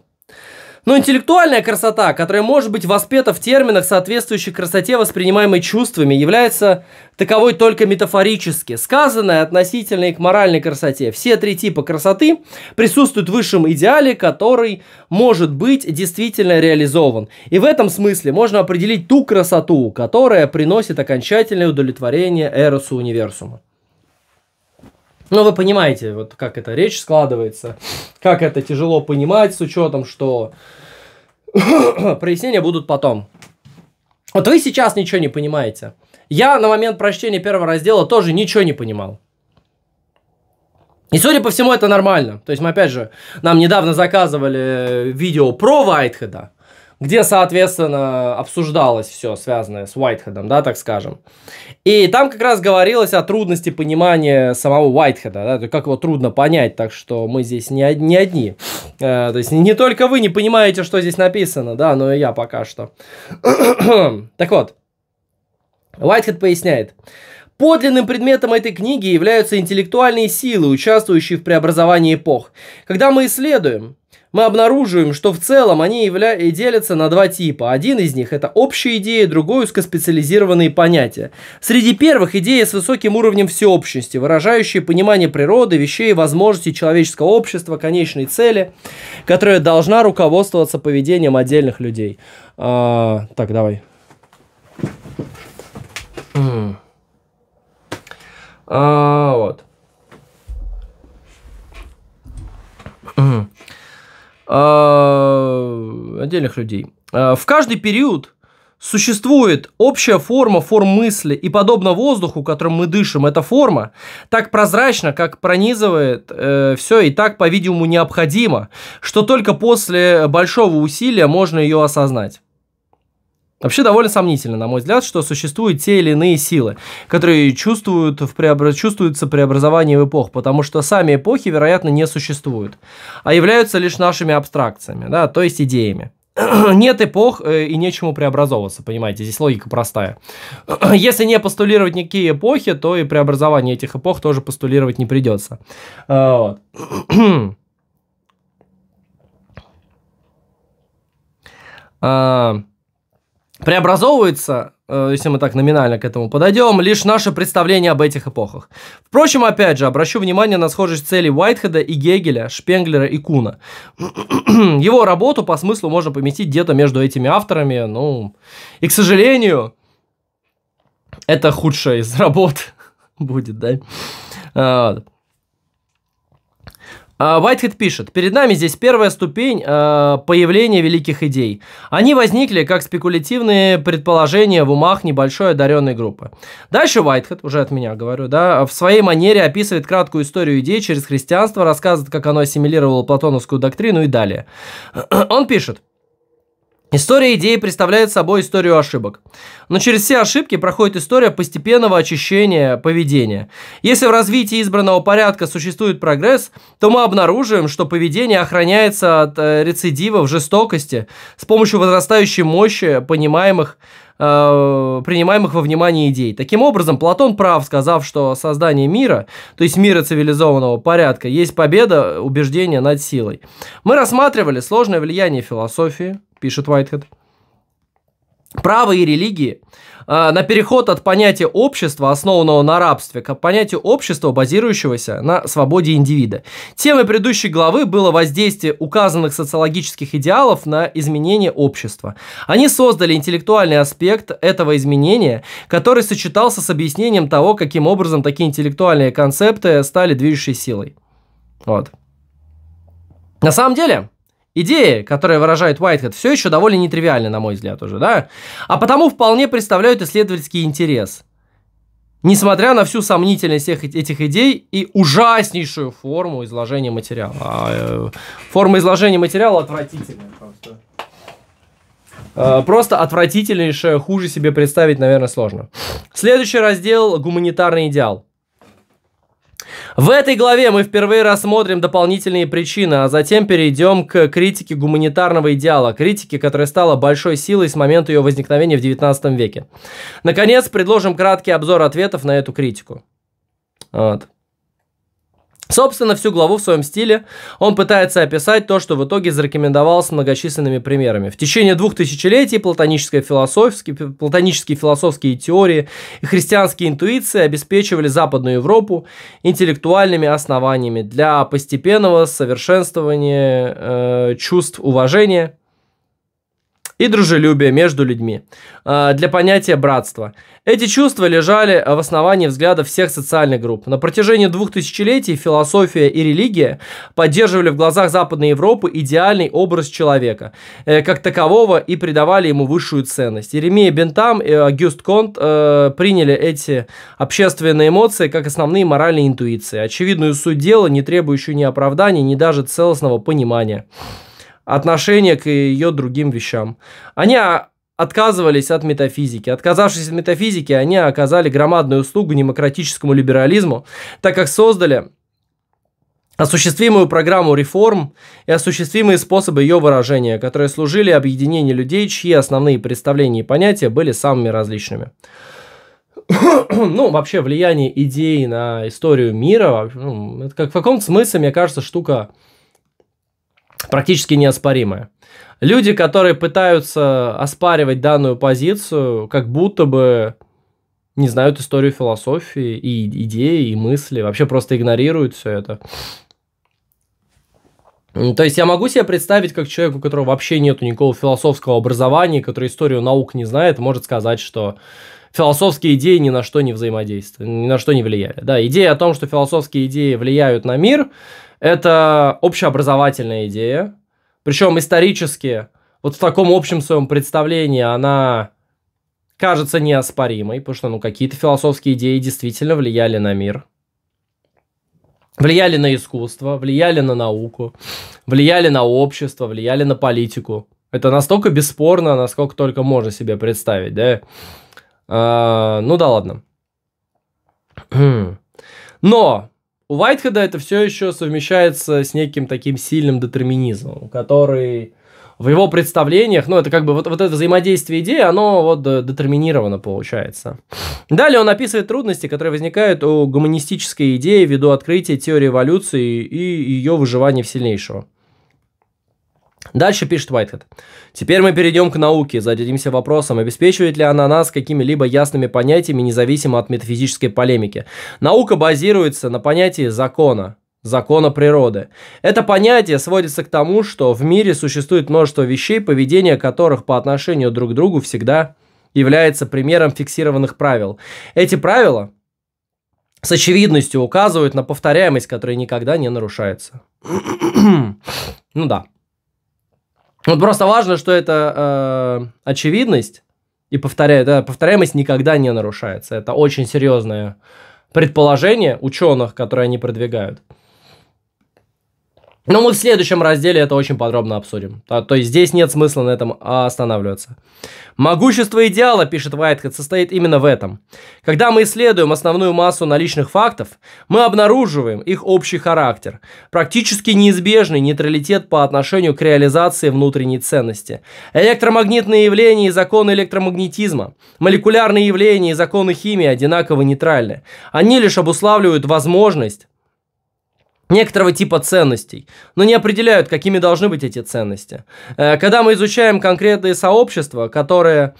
Но ну, интеллектуальная красота, которая может быть воспета в терминах, соответствующих красоте, воспринимаемой чувствами, является таковой только метафорически. сказанной относительно и к моральной красоте. Все три типа красоты присутствуют в высшем идеале, который может быть действительно реализован. И в этом смысле можно определить ту красоту, которая приносит окончательное удовлетворение Эросу Универсума. Но ну, вы понимаете, вот как эта речь складывается, как это тяжело понимать с учетом, что прояснения будут потом. Вот вы сейчас ничего не понимаете. Я на момент прочтения первого раздела тоже ничего не понимал. И, судя по всему, это нормально. То есть, мы, опять же, нам недавно заказывали э, видео про Вайтхеда где, соответственно, обсуждалось все связанное с Уайтхедом, да, так скажем. И там как раз говорилось о трудности понимания самого Уайтхеда, да, то как его трудно понять, так что мы здесь не, не одни. Э, то есть не только вы не понимаете, что здесь написано, да, но и я пока что. так вот, Уайтхед поясняет. Подлинным предметом этой книги являются интеллектуальные силы, участвующие в преобразовании эпох. Когда мы исследуем, мы обнаруживаем, что в целом они явля... делятся на два типа. Один из них – это общие идеи, другой – узкоспециализированные понятия. Среди первых – идеи с высоким уровнем всеобщности, выражающие понимание природы, вещей и возможностей человеческого общества, конечной цели, которая должна руководствоваться поведением отдельных людей. А, так, давай. А, вот. А, отдельных людей. А, в каждый период Существует общая форма форм мысли, и подобно воздуху, которым мы дышим, эта форма так прозрачна, как пронизывает э, все и так, по-видимому, необходимо, что только после большого усилия можно ее осознать. Вообще довольно сомнительно, на мой взгляд, что существуют те или иные силы, которые чувствуют в преобра... чувствуются в эпох, потому что сами эпохи, вероятно, не существуют, а являются лишь нашими абстракциями, да, то есть идеями. Нет эпох э, и нечему преобразовываться, понимаете, здесь логика простая. Если не постулировать никакие эпохи, то и преобразование этих эпох тоже постулировать не придется. А, вот. А, преобразовывается, э, если мы так номинально к этому подойдем, лишь наше представление об этих эпохах. Впрочем, опять же, обращу внимание на схожесть целей Уайтхеда и Гегеля, Шпенглера и Куна. Его работу по смыслу можно поместить где-то между этими авторами, ну... И, к сожалению, это худшая из работ будет, да? А, а, Whitehead пишет, перед нами здесь первая ступень э, появления великих идей. Они возникли как спекулятивные предположения в умах небольшой одаренной группы. Дальше Whitehead, уже от меня говорю, да, в своей манере описывает краткую историю идей через христианство, рассказывает, как оно ассимилировало платоновскую доктрину и далее. Он пишет, История идеи представляет собой историю ошибок. Но через все ошибки проходит история постепенного очищения поведения. Если в развитии избранного порядка существует прогресс, то мы обнаруживаем, что поведение охраняется от э, рецидивов жестокости с помощью возрастающей мощи понимаемых э, принимаемых во внимание идей. Таким образом, Платон прав, сказав, что создание мира, то есть мира цивилизованного порядка, есть победа убеждения над силой. Мы рассматривали сложное влияние философии, пишет Whitehead. Правые религии э, на переход от понятия общества, основанного на рабстве, к понятию общества, базирующегося на свободе индивида. Темой предыдущей главы было воздействие указанных социологических идеалов на изменение общества. Они создали интеллектуальный аспект этого изменения, который сочетался с объяснением того, каким образом такие интеллектуальные концепты стали движущей силой. Вот. На самом деле, Идеи, которые выражает Whitehead, все еще довольно нетривиальны, на мой взгляд, уже, да? А потому вполне представляют исследовательский интерес. Несмотря на всю сомнительность всех этих идей и ужаснейшую форму изложения материала. А, э, форма изложения материала отвратительная просто. Э, просто отвратительнейшая, хуже себе представить, наверное, сложно. Следующий раздел – гуманитарный идеал. В этой главе мы впервые рассмотрим дополнительные причины, а затем перейдем к критике гуманитарного идеала, критике, которая стала большой силой с момента ее возникновения в XIX веке. Наконец, предложим краткий обзор ответов на эту критику. Вот. Собственно, всю главу в своем стиле он пытается описать то, что в итоге зарекомендовал с многочисленными примерами. В течение двух тысячелетий платоническая философские, платонические философские теории и христианские интуиции обеспечивали Западную Европу интеллектуальными основаниями для постепенного совершенствования э, чувств уважения, и дружелюбие между людьми а, для понятия братства. Эти чувства лежали в основании взгляда всех социальных групп. На протяжении двух тысячелетий философия и религия поддерживали в глазах Западной Европы идеальный образ человека, э, как такового, и придавали ему высшую ценность. Еремия Бентам и Агюст Конт э, приняли эти общественные эмоции как основные моральные интуиции, очевидную суть дела, не требующую ни оправдания, ни даже целостного понимания отношение к ее другим вещам. Они а, отказывались от метафизики. Отказавшись от метафизики, они оказали громадную услугу демократическому либерализму, так как создали осуществимую программу реформ и осуществимые способы ее выражения, которые служили объединению людей, чьи основные представления и понятия были самыми различными. ну, вообще, влияние идей на историю мира, это как в каком-то смысле, мне кажется, штука практически неоспоримая. Люди, которые пытаются оспаривать данную позицию, как будто бы не знают историю философии и идеи, и мысли, вообще просто игнорируют все это. То есть я могу себе представить, как человек, у которого вообще нет никакого философского образования, который историю наук не знает, может сказать, что философские идеи ни на что не взаимодействуют, ни на что не влияли. Да, идея о том, что философские идеи влияют на мир, это общеобразовательная идея, причем исторически, вот в таком общем своем представлении она кажется неоспоримой, потому что ну, какие-то философские идеи действительно влияли на мир, влияли на искусство, влияли на науку, влияли на общество, влияли на политику. Это настолько бесспорно, насколько только можно себе представить, да? А, ну да ладно. Хм. Но у Уайтхеда это все еще совмещается с неким таким сильным детерминизмом, который в его представлениях, ну, это как бы вот, вот это взаимодействие идеи, оно вот э, детерминировано получается. Далее он описывает трудности, которые возникают у гуманистической идеи ввиду открытия теории эволюции и ее выживания в сильнейшего. Дальше пишет Уайтхед. Теперь мы перейдем к науке, зададимся вопросом, обеспечивает ли она нас какими-либо ясными понятиями, независимо от метафизической полемики. Наука базируется на понятии закона, закона природы. Это понятие сводится к тому, что в мире существует множество вещей, поведение которых по отношению друг к другу всегда является примером фиксированных правил. Эти правила с очевидностью указывают на повторяемость, которая никогда не нарушается. ну да. Вот просто важно, что это э, очевидность, и повторяю, да, повторяемость никогда не нарушается. Это очень серьезное предположение ученых, которые они продвигают. Но мы в следующем разделе это очень подробно обсудим. То, а, то есть здесь нет смысла на этом останавливаться. Могущество идеала, пишет Вайтхед, состоит именно в этом. Когда мы исследуем основную массу наличных фактов, мы обнаруживаем их общий характер, практически неизбежный нейтралитет по отношению к реализации внутренней ценности, электромагнитные явления и законы электромагнетизма, молекулярные явления и законы химии одинаково нейтральны. Они лишь обуславливают возможность некоторого типа ценностей, но не определяют, какими должны быть эти ценности. Э, когда мы изучаем конкретные сообщества, которые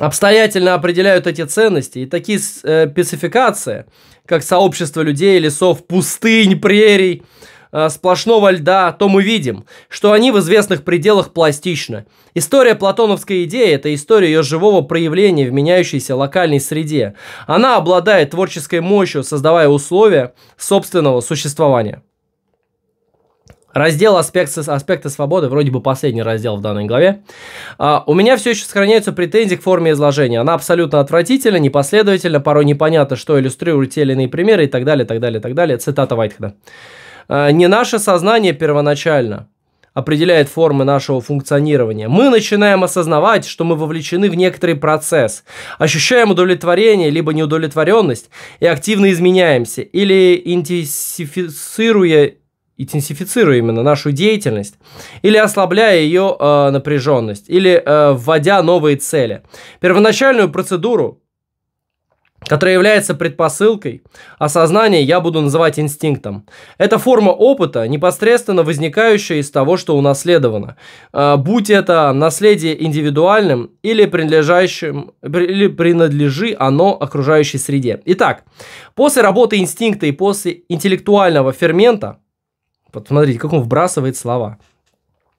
обстоятельно определяют эти ценности, и такие э, спецификации, как сообщество людей, лесов, пустынь, прерий – Э, сплошного льда, то мы видим, что они в известных пределах пластичны. История платоновской идеи – это история ее живого проявления в меняющейся локальной среде. Она обладает творческой мощью, создавая условия собственного существования. Раздел аспекты, аспекты свободы, вроде бы последний раздел в данной главе. А, у меня все еще сохраняются претензии к форме изложения. Она абсолютно отвратительна, непоследовательна, порой непонятно, что иллюстрирует те или иные примеры и так далее, так далее, так далее. Цитата Вайтхеда. Э, не наше сознание первоначально определяет формы нашего функционирования. Мы начинаем осознавать, что мы вовлечены в некоторый процесс, ощущаем удовлетворение либо неудовлетворенность и активно изменяемся или интенсифицируя интенсифицируя именно нашу деятельность, или ослабляя ее э, напряженность, или э, вводя новые цели. Первоначальную процедуру которая является предпосылкой осознания, я буду называть инстинктом. Это форма опыта, непосредственно возникающая из того, что унаследовано. А, будь это наследие индивидуальным или, принадлежащим, или принадлежи оно окружающей среде. Итак, после работы инстинкта и после интеллектуального фермента, вот смотрите, как он вбрасывает слова –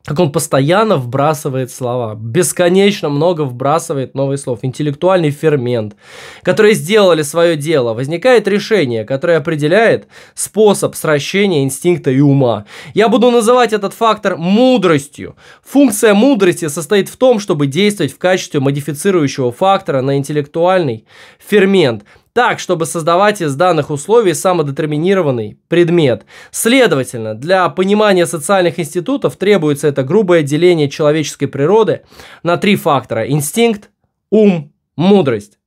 как он постоянно вбрасывает слова, бесконечно много вбрасывает новых слов. Интеллектуальный фермент, которые сделали свое дело, возникает решение, которое определяет способ сращения инстинкта и ума. Я буду называть этот фактор мудростью. Функция мудрости состоит в том, чтобы действовать в качестве модифицирующего фактора на интеллектуальный фермент – так, чтобы создавать из данных условий самодетерминированный предмет. Следовательно, для понимания социальных институтов требуется это грубое деление человеческой природы на три фактора – инстинкт, ум, мудрость.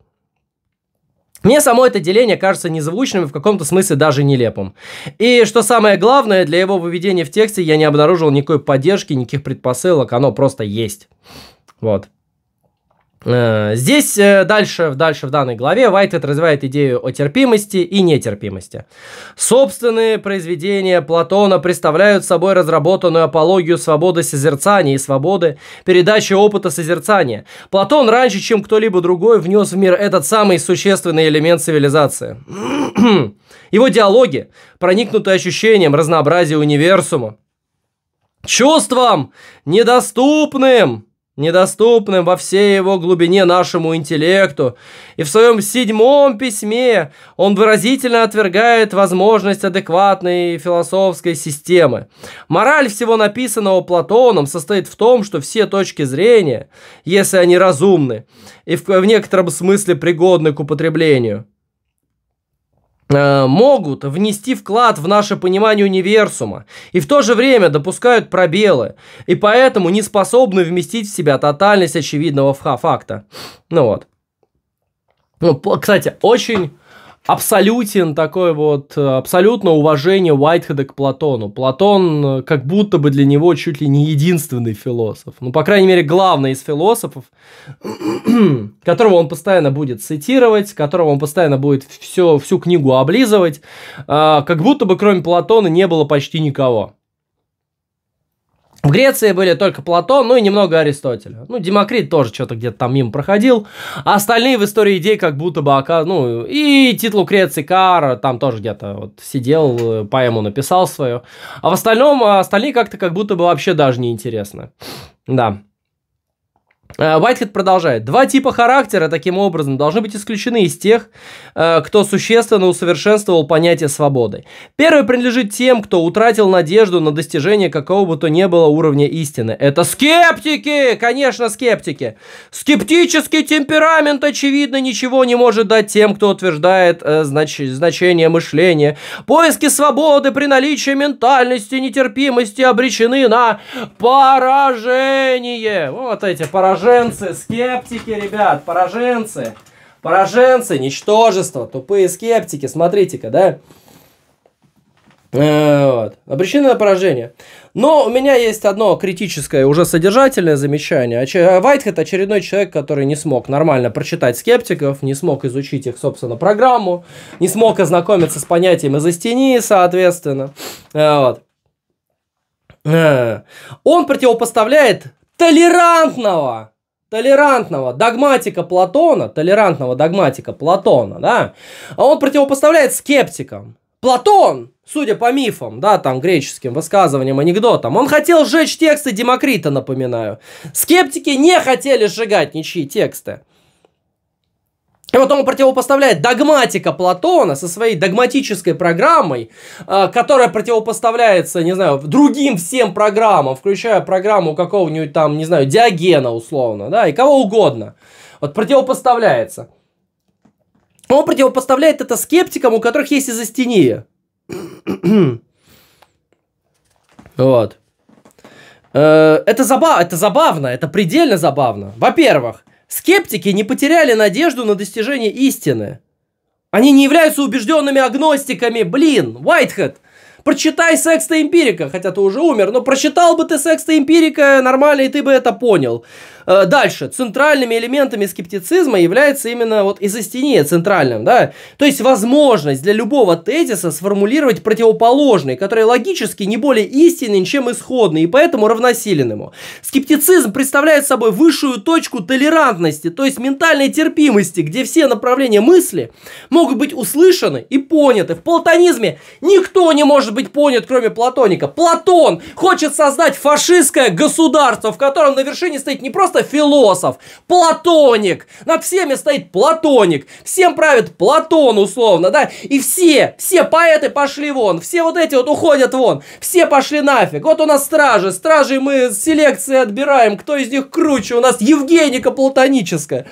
Мне само это деление кажется незвучным и в каком-то смысле даже нелепым. И что самое главное, для его выведения в тексте я не обнаружил никакой поддержки, никаких предпосылок, оно просто есть. Вот. Э, здесь э, дальше, дальше в данной главе Вайтед развивает идею о терпимости и нетерпимости. Собственные произведения Платона представляют собой разработанную апологию свободы созерцания и свободы передачи опыта созерцания. Платон раньше, чем кто-либо другой, внес в мир этот самый существенный элемент цивилизации. Его диалоги проникнуты ощущением разнообразия универсума, чувством недоступным недоступным во всей его глубине нашему интеллекту, и в своем седьмом письме он выразительно отвергает возможность адекватной философской системы. Мораль всего написанного Платоном состоит в том, что все точки зрения, если они разумны и в, некотором смысле пригодны к употреблению – Э, могут внести вклад в наше понимание универсума и в то же время допускают пробелы и поэтому не способны вместить в себя тотальность очевидного факта. Ну вот. Ну, кстати, очень абсолютен такой вот, э, абсолютно уважение Уайтхеда к Платону. Платон э, как будто бы для него чуть ли не единственный философ. Ну, по крайней мере, главный из философов, которого он постоянно будет цитировать, которого он постоянно будет все, всю книгу облизывать. Э, как будто бы кроме Платона не было почти никого. В Греции были только Платон, ну и немного Аристотеля. Ну, Демокрит тоже что-то где-то там мимо проходил. А остальные в истории идей как будто бы, ну, и титул Креций Кара там тоже где-то вот сидел, э, поэму написал свою. А в остальном, а остальные как-то как будто бы вообще даже не интересны. Да. Э, Whitehead продолжает. Два типа характера, таким образом, должны быть исключены из тех, э, кто существенно усовершенствовал понятие свободы. Первый принадлежит тем, кто утратил надежду на достижение какого бы то ни было уровня истины. Это скептики! Конечно, скептики! Скептический темперамент, очевидно, ничего не может дать тем, кто утверждает э, знач значение мышления. Поиски свободы при наличии ментальности, нетерпимости обречены на поражение. Вот эти поражения Пораженцы, скептики, ребят, пораженцы. Пораженцы, ничтожество, тупые скептики, смотрите-ка, да? Э, вот. Обречены на поражение. Но у меня есть одно критическое, уже содержательное замечание. Э, Вайтхед очередной человек, который не смог нормально прочитать скептиков, не смог изучить их, собственно, программу, не смог ознакомиться с понятием из истинии, соответственно. Э, вот. Он противопоставляет толерантного толерантного догматика Платона, толерантного догматика Платона, да, а он противопоставляет скептикам. Платон, судя по мифам, да, там, греческим высказываниям, анекдотам, он хотел сжечь тексты Демокрита, напоминаю. Скептики не хотели сжигать ничьи тексты. И вот он противопоставляет догматика Платона со своей догматической программой, э, которая противопоставляется, не знаю, другим всем программам, включая программу какого-нибудь там, не знаю, Диогена условно, да, и кого угодно. Вот противопоставляется. Он противопоставляет это скептикам, у которых есть изостения. вот. Э, это, заба это забавно, это предельно забавно. Во-первых, Скептики не потеряли надежду на достижение истины. Они не являются убежденными агностиками. Блин, Уайтхед, прочитай секста эмпирика, хотя ты уже умер, но прочитал бы ты секста эмпирика нормально, и ты бы это понял. Э, дальше. Центральными элементами скептицизма является именно вот изостения центральным, да? То есть возможность для любого тезиса сформулировать противоположный, который логически не более истинен, чем исходный, и поэтому равносилен ему. Скептицизм представляет собой высшую точку толерантности, то есть ментальной терпимости, где все направления мысли могут быть услышаны и поняты. В платонизме никто не может быть понят, кроме платоника. Платон хочет создать фашистское государство, в котором на вершине стоит не просто просто философ, платоник. Над всеми стоит платоник. Всем правит Платон условно, да? И все, все поэты пошли вон. Все вот эти вот уходят вон. Все пошли нафиг. Вот у нас стражи. Стражи мы селекции отбираем. Кто из них круче? У нас Евгеника платоническая.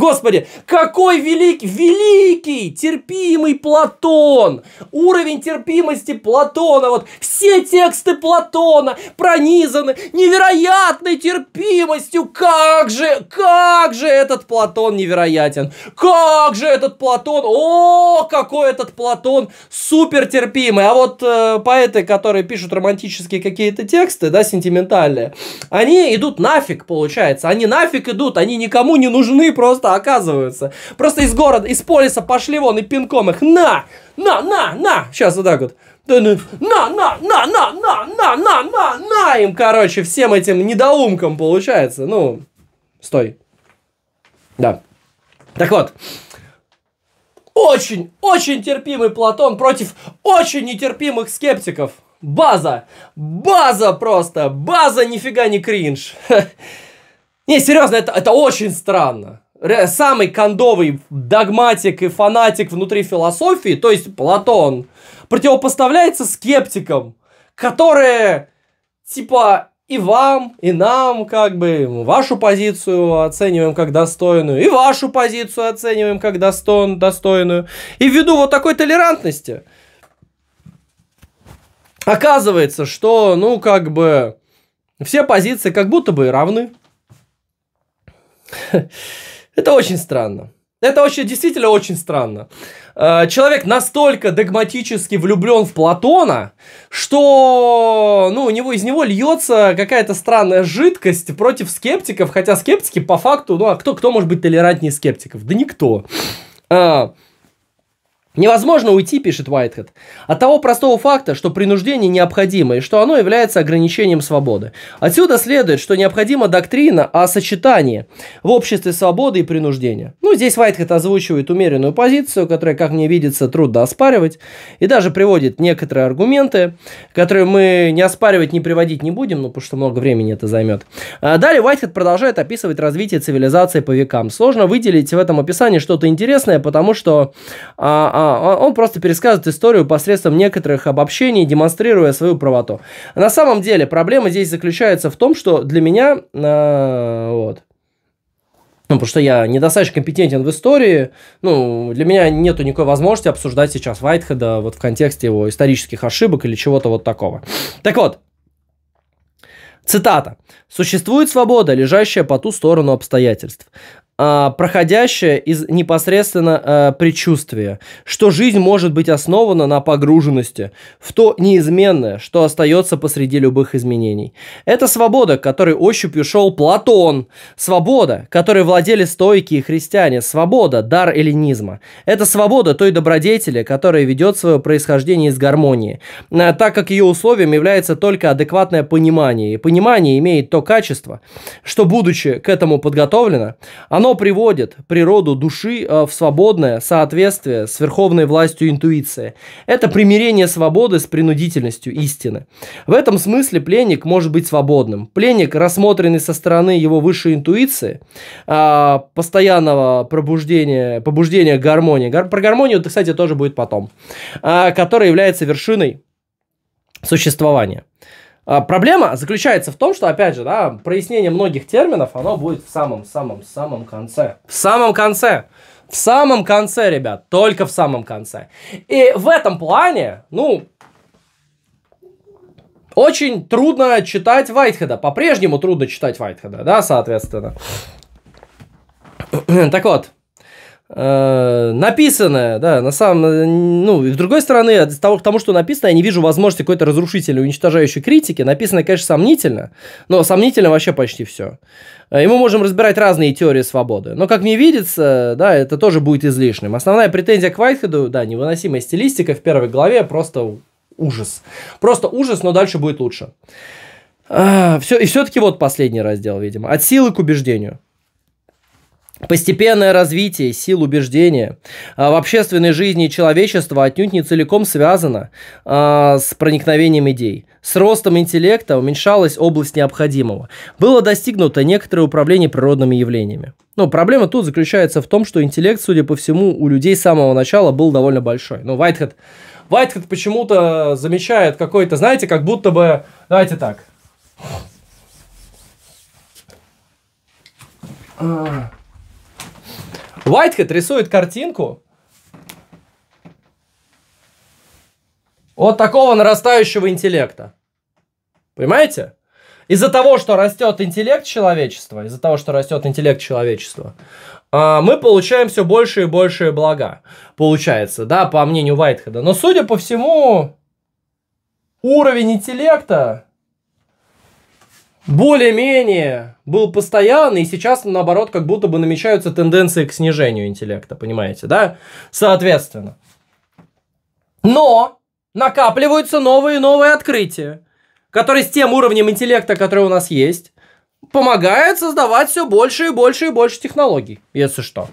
Господи, какой великий, великий, терпимый Платон! Уровень терпимости Платона, вот все тексты Платона пронизаны невероятной терпимостью. Как же, как же этот Платон невероятен! Как же этот Платон, о, какой этот Платон супер терпимый! А вот э, поэты, которые пишут романтические какие-то тексты, да, сентиментальные, они идут нафиг, получается. Они нафиг идут, они никому не нужны просто просто оказываются. Просто из города, из полиса пошли вон и пинком их. На! На, на, на! Сейчас вот так вот. На, ну, на, на, на, на, на, на, на, на, на им, короче, всем этим недоумкам получается. Ну, стой. Да. Так вот. Очень, очень терпимый Платон против очень нетерпимых скептиков. База. База просто. База нифига не кринж. Не, серьезно, это, это очень странно самый кондовый догматик и фанатик внутри философии, то есть Платон, противопоставляется скептикам, которые типа и вам, и нам, как бы, вашу позицию оцениваем как достойную, и вашу позицию оцениваем как достойную, достойную. И ввиду вот такой толерантности оказывается, что, ну, как бы, все позиции как будто бы равны. Это очень странно. Это очень, действительно очень странно. Э, человек настолько догматически влюблен в Платона, что ну, у него, из него льется какая-то странная жидкость против скептиков, хотя скептики по факту, ну а кто, кто может быть толерантнее скептиков? Да никто. А, Невозможно уйти, пишет Уайтхед, от того простого факта, что принуждение необходимо и что оно является ограничением свободы. Отсюда следует, что необходима доктрина о сочетании в обществе свободы и принуждения. Ну, здесь Уайтхед озвучивает умеренную позицию, которая, как мне видится, трудно оспаривать, и даже приводит некоторые аргументы, которые мы не оспаривать, не приводить не будем, ну, потому что много времени это займет. А далее Уайтхед продолжает описывать развитие цивилизации по векам. Сложно выделить в этом описании что-то интересное, потому что а, а, а он просто пересказывает историю посредством некоторых обобщений, демонстрируя свою правоту. На самом деле проблема здесь заключается в том, что для меня, а, вот, ну, потому что я недостаточно компетентен в истории. Ну, для меня нету никакой возможности обсуждать сейчас Вайтхеда вот в контексте его исторических ошибок или чего-то вот такого. Так вот, цитата. «Существует свобода, лежащая по ту сторону обстоятельств. А, проходящее из непосредственно э, предчувствия, что жизнь может быть основана на погруженности в то неизменное, что остается посреди любых изменений. Это свобода, к которой ощупью шел Платон, свобода, которой владели стойки и христиане, свобода, дар эллинизма. Это свобода той добродетели, которая ведет свое происхождение из гармонии, а, так как ее условием является только адекватное понимание, и понимание имеет то качество, что, будучи к этому подготовлено, оно что приводит природу души э, в свободное соответствие с верховной властью интуиции? Это примирение свободы с принудительностью истины. В этом смысле пленник может быть свободным. Пленник, рассмотренный со стороны его высшей интуиции, э, постоянного пробуждения, побуждения гармонии. Про гармонию, кстати, тоже будет потом. Э, которая является вершиной существования. А, проблема заключается в том, что, опять же, да, прояснение многих терминов, оно будет в самом-самом-самом конце. В самом конце. В самом конце, ребят. Только в самом конце. И в этом плане, ну, очень трудно читать Вайтхеда. По-прежнему трудно читать Вайтхеда, да, соответственно. Так вот, Э, написанное, да, на самом, э, ну, и с другой стороны, от того, к тому, что написано, я не вижу возможности какой-то разрушительной, уничтожающей критики. Написано, конечно, сомнительно, но сомнительно вообще почти все. Э, и мы можем разбирать разные теории свободы. Но, как мне видится, да, это тоже будет излишним. Основная претензия к Вайтхеду, да, невыносимая стилистика в первой главе, просто ужас. Просто ужас, но дальше будет лучше. А, все, и все-таки вот последний раздел, видимо. От силы к убеждению. Постепенное развитие сил убеждения а, в общественной жизни человечества отнюдь не целиком связано а, с проникновением идей. С ростом интеллекта уменьшалась область необходимого. Было достигнуто некоторое управление природными явлениями. Но ну, проблема тут заключается в том, что интеллект, судя по всему, у людей с самого начала был довольно большой. Но ну, Вайтхед, Вайтхед почему-то замечает какой-то, знаете, как будто бы... Давайте так. А, Whitehead рисует картинку вот такого нарастающего интеллекта. Понимаете? Из-за того, что растет интеллект человечества, из-за того, что растет интеллект человечества, а, мы получаем все больше и больше блага. Получается, да, по мнению Вайтхеда. Но, судя по всему, уровень интеллекта более-менее был постоянный, и сейчас, наоборот, как будто бы намечаются тенденции к снижению интеллекта, понимаете, да? Соответственно. Но накапливаются новые и новые открытия, которые с тем уровнем интеллекта, который у нас есть, помогают создавать все больше и больше и больше технологий, если что.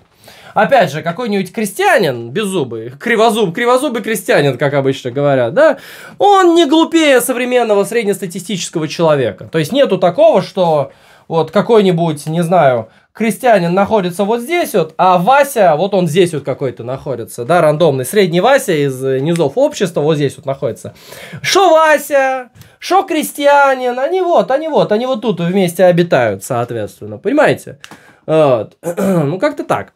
Опять же, какой-нибудь крестьянин беззубый, кривозуб, кривозубый крестьянин, как обычно говорят, да, он не глупее современного среднестатистического человека. То есть нету такого, что вот какой-нибудь, не знаю, крестьянин находится вот здесь вот, а Вася, вот он здесь вот какой-то находится, да, рандомный. Средний Вася из э, низов общества вот здесь вот находится. Шо Вася, шо крестьянин, они вот, они вот, они вот тут вместе обитают, соответственно, понимаете? Вот. Ну, как-то так.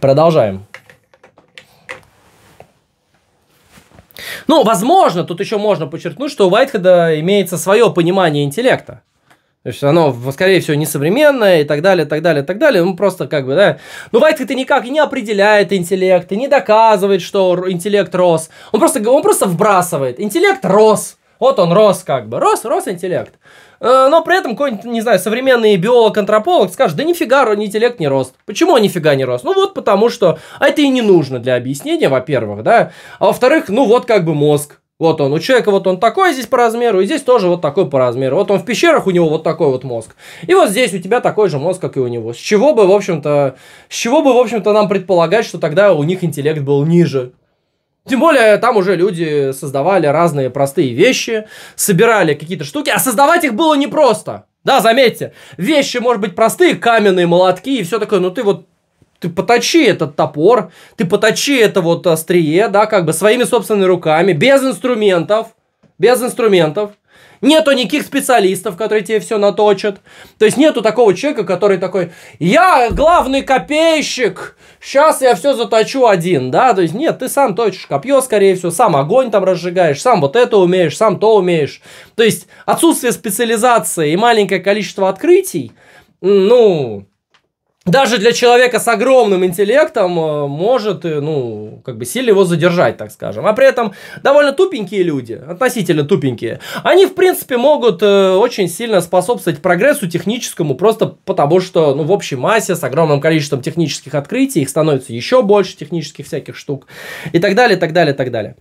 Продолжаем. Ну, возможно, тут еще можно подчеркнуть, что у Уайтхеда имеется свое понимание интеллекта. То есть оно, скорее всего, несовременное и так далее, так далее, так далее. Ну, просто как бы, да. Ну, Вайтхед и никак не определяет интеллект, и не доказывает, что интеллект рос. Он просто, он просто вбрасывает. Интеллект рос. Вот он рос как бы, рос, рос интеллект. Э, но при этом какой-нибудь, не знаю, современный биолог, антрополог скажет, да нифига интеллект не рост. Почему нифига не рост? Ну вот потому что, это и не нужно для объяснения, во-первых, да. А во-вторых, ну вот как бы мозг. Вот он, у человека вот он такой здесь по размеру, и здесь тоже вот такой по размеру. Вот он в пещерах, у него вот такой вот мозг. И вот здесь у тебя такой же мозг, как и у него. С чего бы, в общем-то, с чего бы, в общем-то, нам предполагать, что тогда у них интеллект был ниже? Тем более, там уже люди создавали разные простые вещи, собирали какие-то штуки, а создавать их было непросто. Да, заметьте, вещи, может быть, простые, каменные молотки и все такое, но ты вот ты поточи этот топор, ты поточи это вот острие, да, как бы своими собственными руками, без инструментов, без инструментов. Нету никаких специалистов, которые тебе все наточат. То есть нету такого человека, который такой, я главный копейщик, сейчас я все заточу один, да, то есть нет, ты сам точишь копье, скорее всего, сам огонь там разжигаешь, сам вот это умеешь, сам то умеешь. То есть отсутствие специализации и маленькое количество открытий, ну, даже для человека с огромным интеллектом э, может, э, ну, как бы сильно его задержать, так скажем. А при этом довольно тупенькие люди, относительно тупенькие, они, в принципе, могут э, очень сильно способствовать прогрессу техническому, просто потому что, ну, в общей массе с огромным количеством технических открытий, их становится еще больше технических всяких штук и так далее, и так далее, и так далее.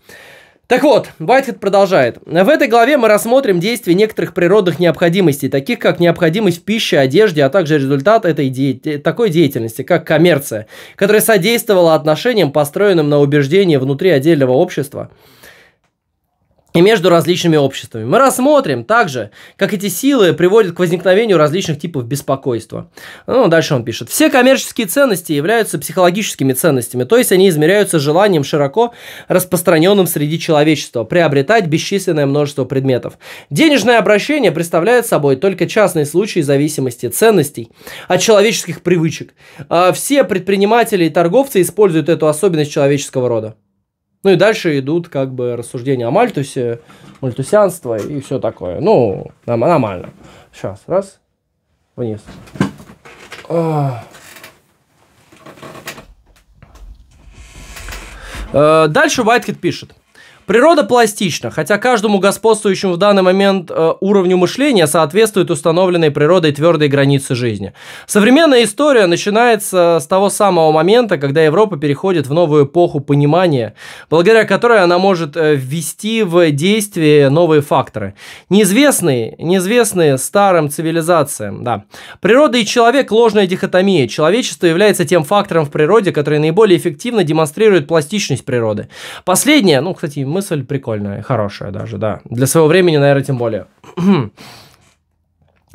Так вот, Whitehead продолжает. В этой главе мы рассмотрим действия некоторых природных необходимостей, таких как необходимость пищи, одежде, а также результат этой де... такой деятельности, как коммерция, которая содействовала отношениям, построенным на убеждении внутри отдельного общества и между различными обществами. Мы рассмотрим также, как эти силы приводят к возникновению различных типов беспокойства. Ну, дальше он пишет. Все коммерческие ценности являются психологическими ценностями, то есть они измеряются желанием широко распространенным среди человечества приобретать бесчисленное множество предметов. Денежное обращение представляет собой только частный случай зависимости ценностей от человеческих привычек. А все предприниматели и торговцы используют эту особенность человеческого рода. Ну и дальше идут как бы рассуждения о Мальтусе, мальтусянство и все такое. Ну, нормально. Сейчас, раз, вниз. А. Э, дальше Whitehead пишет. Природа пластична, хотя каждому господствующему в данный момент э, уровню мышления соответствует установленной природой твердой границы жизни. Современная история начинается с того самого момента, когда Европа переходит в новую эпоху понимания, благодаря которой она может э, ввести в действие новые факторы. Неизвестные, неизвестные старым цивилизациям, да. Природа и человек – ложная дихотомия. Человечество является тем фактором в природе, который наиболее эффективно демонстрирует пластичность природы. Последнее, ну, кстати, мы мысль прикольная, хорошая даже, да. Для своего времени, наверное, тем более.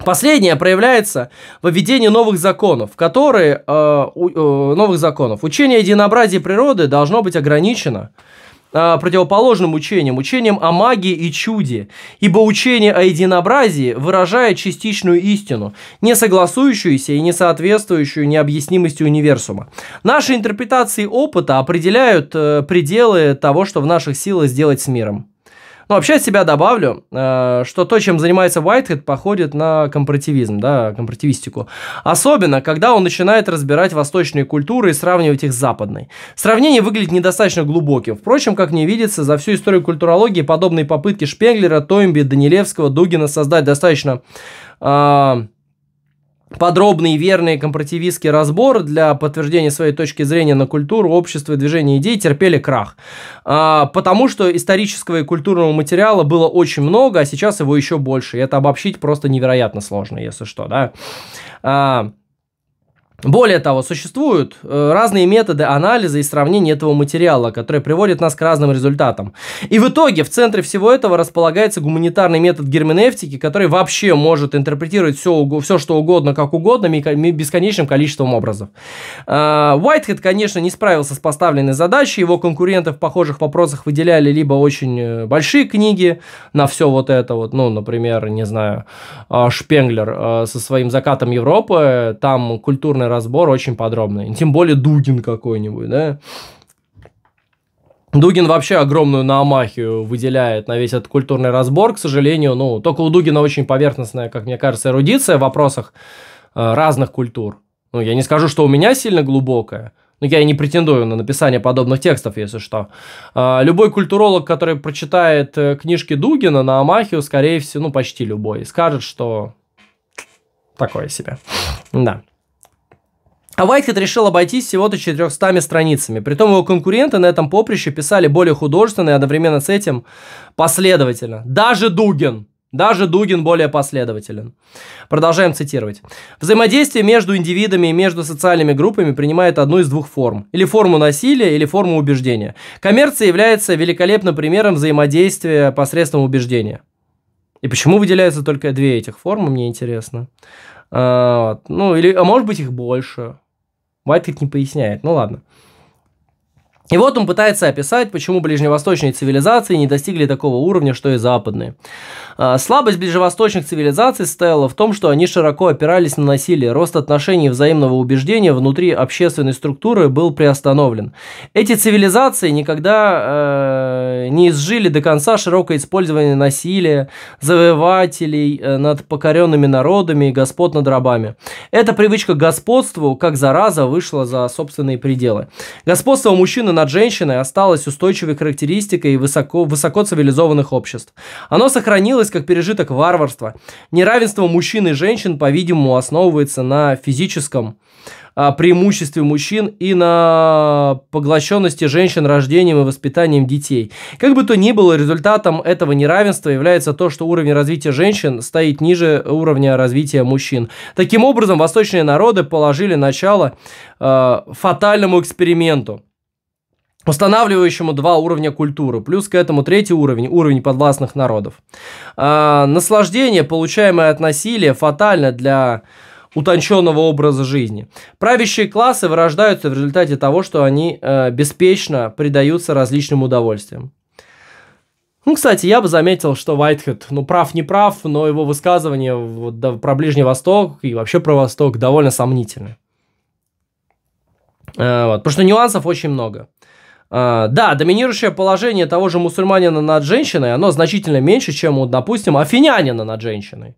Последнее проявляется в введении новых законов, которые э, у, э, новых законов. Учение единообразия природы должно быть ограничено. Э, противоположным учением, учением о магии и чуде, ибо учение о единообразии выражает частичную истину, не согласующуюся и не соответствующую необъяснимости универсума. Наши интерпретации опыта определяют э, пределы того, что в наших силах сделать с миром. Ну, вообще от себя добавлю, э, что то, чем занимается Whitehead, походит на компаративизм, да, компаративистику. Особенно, когда он начинает разбирать восточные культуры и сравнивать их с западной. Сравнение выглядит недостаточно глубоким. Впрочем, как мне видится, за всю историю культурологии подобные попытки Шпенглера, Тоймби, Данилевского, Дугина создать достаточно э, подробный, верный компаративистский разбор для подтверждения своей точки зрения на культуру, общество, движение идей терпели крах. А, потому что исторического и культурного материала было очень много, а сейчас его еще больше. И это обобщить просто невероятно сложно, если что, да. А, более того, существуют э, разные методы анализа и сравнения этого материала, которые приводят нас к разным результатам. И в итоге в центре всего этого располагается гуманитарный метод герменевтики, который вообще может интерпретировать все, все что угодно, как угодно, бесконечным количеством образов. Э, Уайтхед, конечно, не справился с поставленной задачей, его конкуренты в похожих вопросах выделяли либо очень э, большие книги на все вот это, вот, ну, например, не знаю, Шпенглер со своим «Закатом Европы», там культурная детальный разбор, очень подробный. Тем более Дугин какой-нибудь, да? Дугин вообще огромную наомахию выделяет на весь этот культурный разбор, к сожалению. Ну, только у Дугина очень поверхностная, как мне кажется, эрудиция в вопросах э, разных культур. Ну, я не скажу, что у меня сильно глубокая, но я и не претендую на написание подобных текстов, если что. Э, любой культуролог, который прочитает э, книжки Дугина на Амахию, скорее всего, ну, почти любой, скажет, что такое себе. Да. А Whitehead решил обойтись всего-то 400 страницами. Притом его конкуренты на этом поприще писали более художественно и одновременно с этим последовательно. Даже Дугин. Даже Дугин более последователен. Продолжаем цитировать. Взаимодействие между индивидами и между социальными группами принимает одну из двух форм. Или форму насилия, или форму убеждения. Коммерция является великолепным примером взаимодействия посредством убеждения. И почему выделяются только две этих формы, мне интересно. А, ну, или, а может быть их больше. Уайткик не поясняет. Ну ладно. И вот он пытается описать, почему ближневосточные цивилизации не достигли такого уровня, что и западные. А, слабость ближневосточных цивилизаций стояла в том, что они широко опирались на насилие, рост отношений взаимного убеждения внутри общественной структуры был приостановлен. Эти цивилизации никогда э, не изжили до конца широкое использование насилия, завоевателей э, над покоренными народами и господ над рабами. Эта привычка к господству, как зараза, вышла за собственные пределы. Господство мужчины над женщиной осталось устойчивой характеристикой высоко, высоко цивилизованных обществ. Оно сохранилось как пережиток варварства. Неравенство мужчин и женщин, по-видимому, основывается на физическом а, преимуществе мужчин и на поглощенности женщин рождением и воспитанием детей. Как бы то ни было, результатом этого неравенства является то, что уровень развития женщин стоит ниже уровня развития мужчин. Таким образом, восточные народы положили начало э, фатальному эксперименту – устанавливающему два уровня культуры, плюс к этому третий уровень, уровень подвластных народов. А, наслаждение, получаемое от насилия, фатально для утонченного образа жизни. Правящие классы вырождаются в результате того, что они э, беспечно предаются различным удовольствиям. Ну, кстати, я бы заметил, что Вайтхед, ну, прав не прав, но его высказывания вот, да, про Ближний Восток и вообще про Восток довольно сомнительны. Э, вот, потому что нюансов очень много. А, да, доминирующее положение того же мусульманина над женщиной, оно значительно меньше, чем у, допустим, афинянина над женщиной.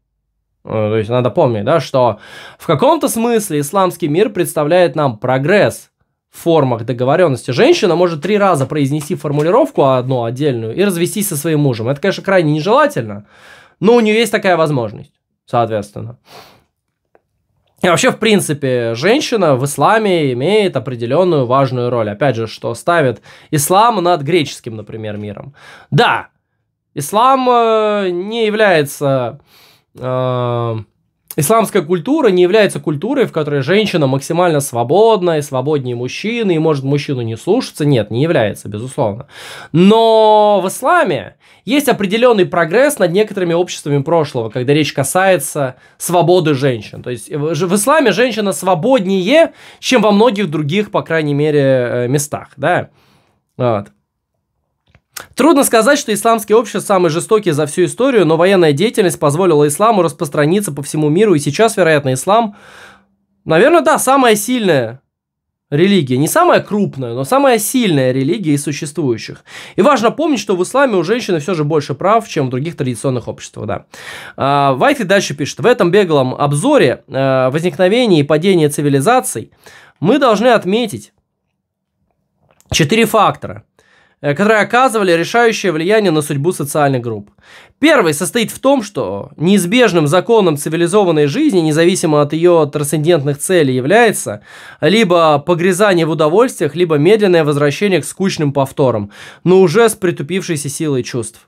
Э, то есть надо помнить, да, что в каком-то смысле исламский мир представляет нам прогресс в формах договоренности. Женщина может три раза произнести формулировку одну отдельную и развестись со своим мужем. Это, конечно, крайне нежелательно, но у нее есть такая возможность, соответственно. И вообще, в принципе, женщина в исламе имеет определенную важную роль. Опять же, что ставит ислам над греческим, например, миром. Да, ислам э, не является э, Исламская культура не является культурой, в которой женщина максимально свободна и свободнее мужчины, и может мужчину не слушаться. Нет, не является, безусловно. Но в исламе есть определенный прогресс над некоторыми обществами прошлого, когда речь касается свободы женщин. То есть э, в исламе женщина свободнее, чем во многих других, по крайней мере, э, местах. Да? Вот. Трудно сказать, что исламское общество самое жестокие за всю историю, но военная деятельность позволила исламу распространиться по всему миру, и сейчас, вероятно, ислам, наверное, да, самая сильная религия. Не самая крупная, но самая сильная религия из существующих. И важно помнить, что в исламе у женщины все же больше прав, чем в других традиционных обществах. Да. А, Вайфи дальше пишет. В этом беглом обзоре э, возникновения и падения цивилизаций мы должны отметить четыре фактора – Э, которые оказывали решающее влияние на судьбу социальных групп. Первый состоит в том, что неизбежным законом цивилизованной жизни, независимо от ее трансцендентных целей, является либо погрязание в удовольствиях, либо медленное возвращение к скучным повторам, но уже с притупившейся силой чувств.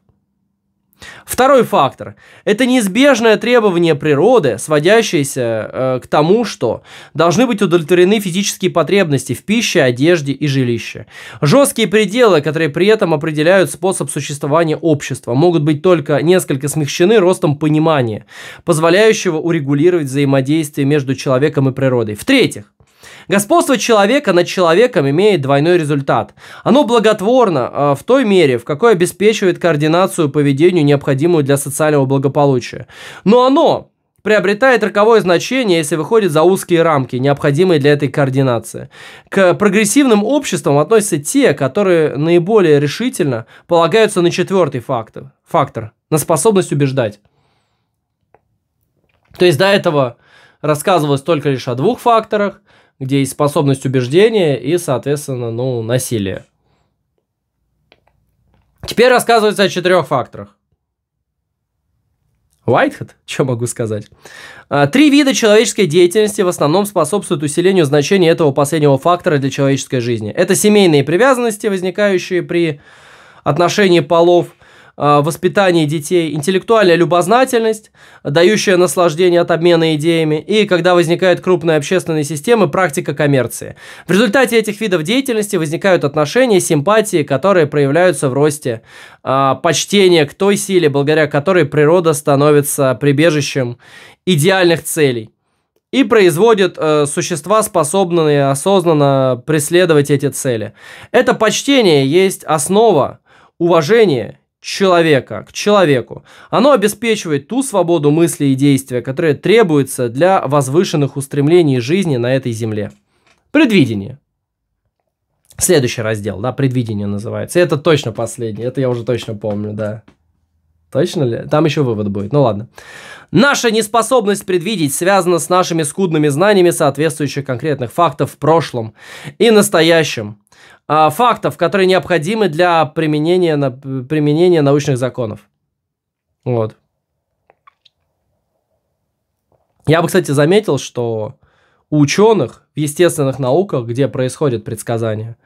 Второй фактор – это неизбежное требование природы, сводящееся э, к тому, что должны быть удовлетворены физические потребности в пище, одежде и жилище. Жесткие пределы, которые при этом определяют способ существования общества, могут быть только несколько смягчены ростом понимания, позволяющего урегулировать взаимодействие между человеком и природой. В-третьих, Господство человека над человеком имеет двойной результат. Оно благотворно а, в той мере, в какой обеспечивает координацию поведению, необходимую для социального благополучия. Но оно приобретает роковое значение, если выходит за узкие рамки, необходимые для этой координации. К прогрессивным обществам относятся те, которые наиболее решительно полагаются на четвертый фактор, фактор на способность убеждать. То есть до этого рассказывалось только лишь о двух факторах, где есть способность убеждения и, соответственно, ну, насилие. Теперь рассказывается о четырех факторах. Уайтхед, Что могу сказать? А, три вида человеческой деятельности в основном способствуют усилению значения этого последнего фактора для человеческой жизни. Это семейные привязанности, возникающие при отношении полов – Э, воспитание детей интеллектуальная любознательность, дающая наслаждение от обмена идеями, и когда возникают крупные общественные системы, практика коммерции. В результате этих видов деятельности возникают отношения, симпатии, которые проявляются в росте, э, почтение к той силе, благодаря которой природа становится прибежищем идеальных целей и производит э, существа, способные осознанно преследовать эти цели. Это почтение есть основа уважения человека к человеку. Оно обеспечивает ту свободу мысли и действия, которая требуется для возвышенных устремлений жизни на этой земле. Предвидение. Следующий раздел, да, предвидение называется. это точно последний, это я уже точно помню, да. Точно ли? Там еще вывод будет. Ну ладно. Наша неспособность предвидеть связана с нашими скудными знаниями соответствующих конкретных фактов в прошлом и настоящем а, фактов, которые необходимы для применения, на, применения научных законов. Вот. Я бы, кстати, заметил, что у ученых в естественных науках, где происходят предсказания,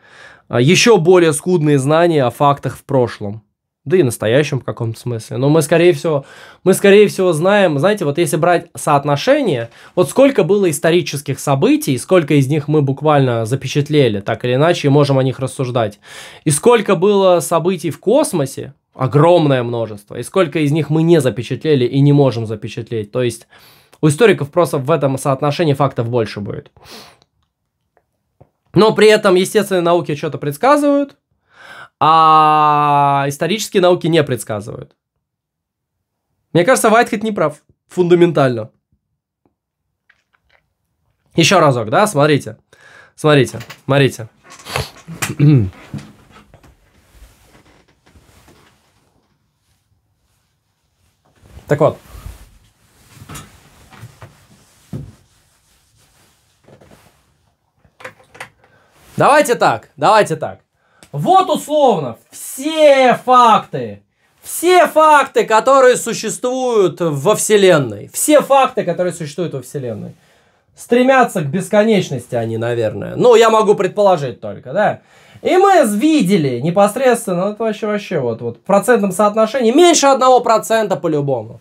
а, еще более скудные знания о фактах в прошлом да и настоящем в каком-то смысле. Но мы, скорее всего, мы, скорее всего, знаем, знаете, вот если брать соотношение, вот сколько было исторических событий, сколько из них мы буквально запечатлели, так или иначе, и можем о них рассуждать, и сколько было событий в космосе, огромное множество, и сколько из них мы не запечатлели и не можем запечатлеть. То есть у историков просто в этом соотношении фактов больше будет. Но при этом, естественно, науки что-то предсказывают, а исторические науки не предсказывают. Мне кажется, Вайтхед не прав фундаментально. Еще разок, да, смотрите. Смотрите, смотрите. Так вот. Давайте так, давайте так. Вот условно все факты, все факты, которые существуют во Вселенной, все факты, которые существуют во Вселенной, стремятся к бесконечности они, наверное. Ну, я могу предположить только, да. И мы видели непосредственно, ну, это вообще, вообще, вот, вот, в процентном соотношении меньше одного процента по-любому.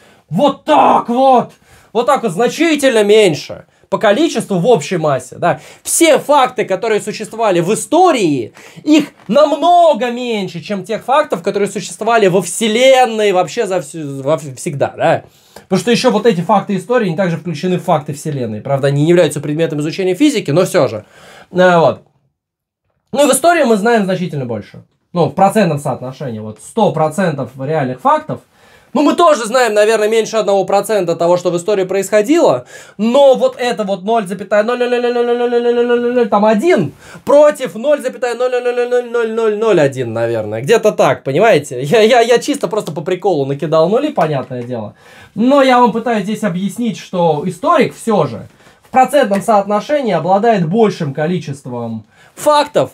Вот так вот! Вот так вот, значительно меньше по количеству в общей массе. Да. Все факты, которые существовали в истории, их намного меньше, чем тех фактов, которые существовали во Вселенной вообще за всю, во, всегда. Да. Потому что еще вот эти факты истории они также включены в факты Вселенной. Правда, они не являются предметом изучения физики, но все же. А, вот. Ну и в истории мы знаем значительно больше. Ну, в процентном соотношении. Вот 100% реальных фактов – ну, мы тоже знаем, наверное, меньше 1% того, что в истории происходило, но вот это вот 0,0000000 там 1 против 0,0000001, наверное. Где-то так, понимаете? Я, я, я чисто просто по приколу накидал нули, понятное дело. Но я вам пытаюсь здесь объяснить, что историк все же в процентном соотношении обладает большим количеством фактов,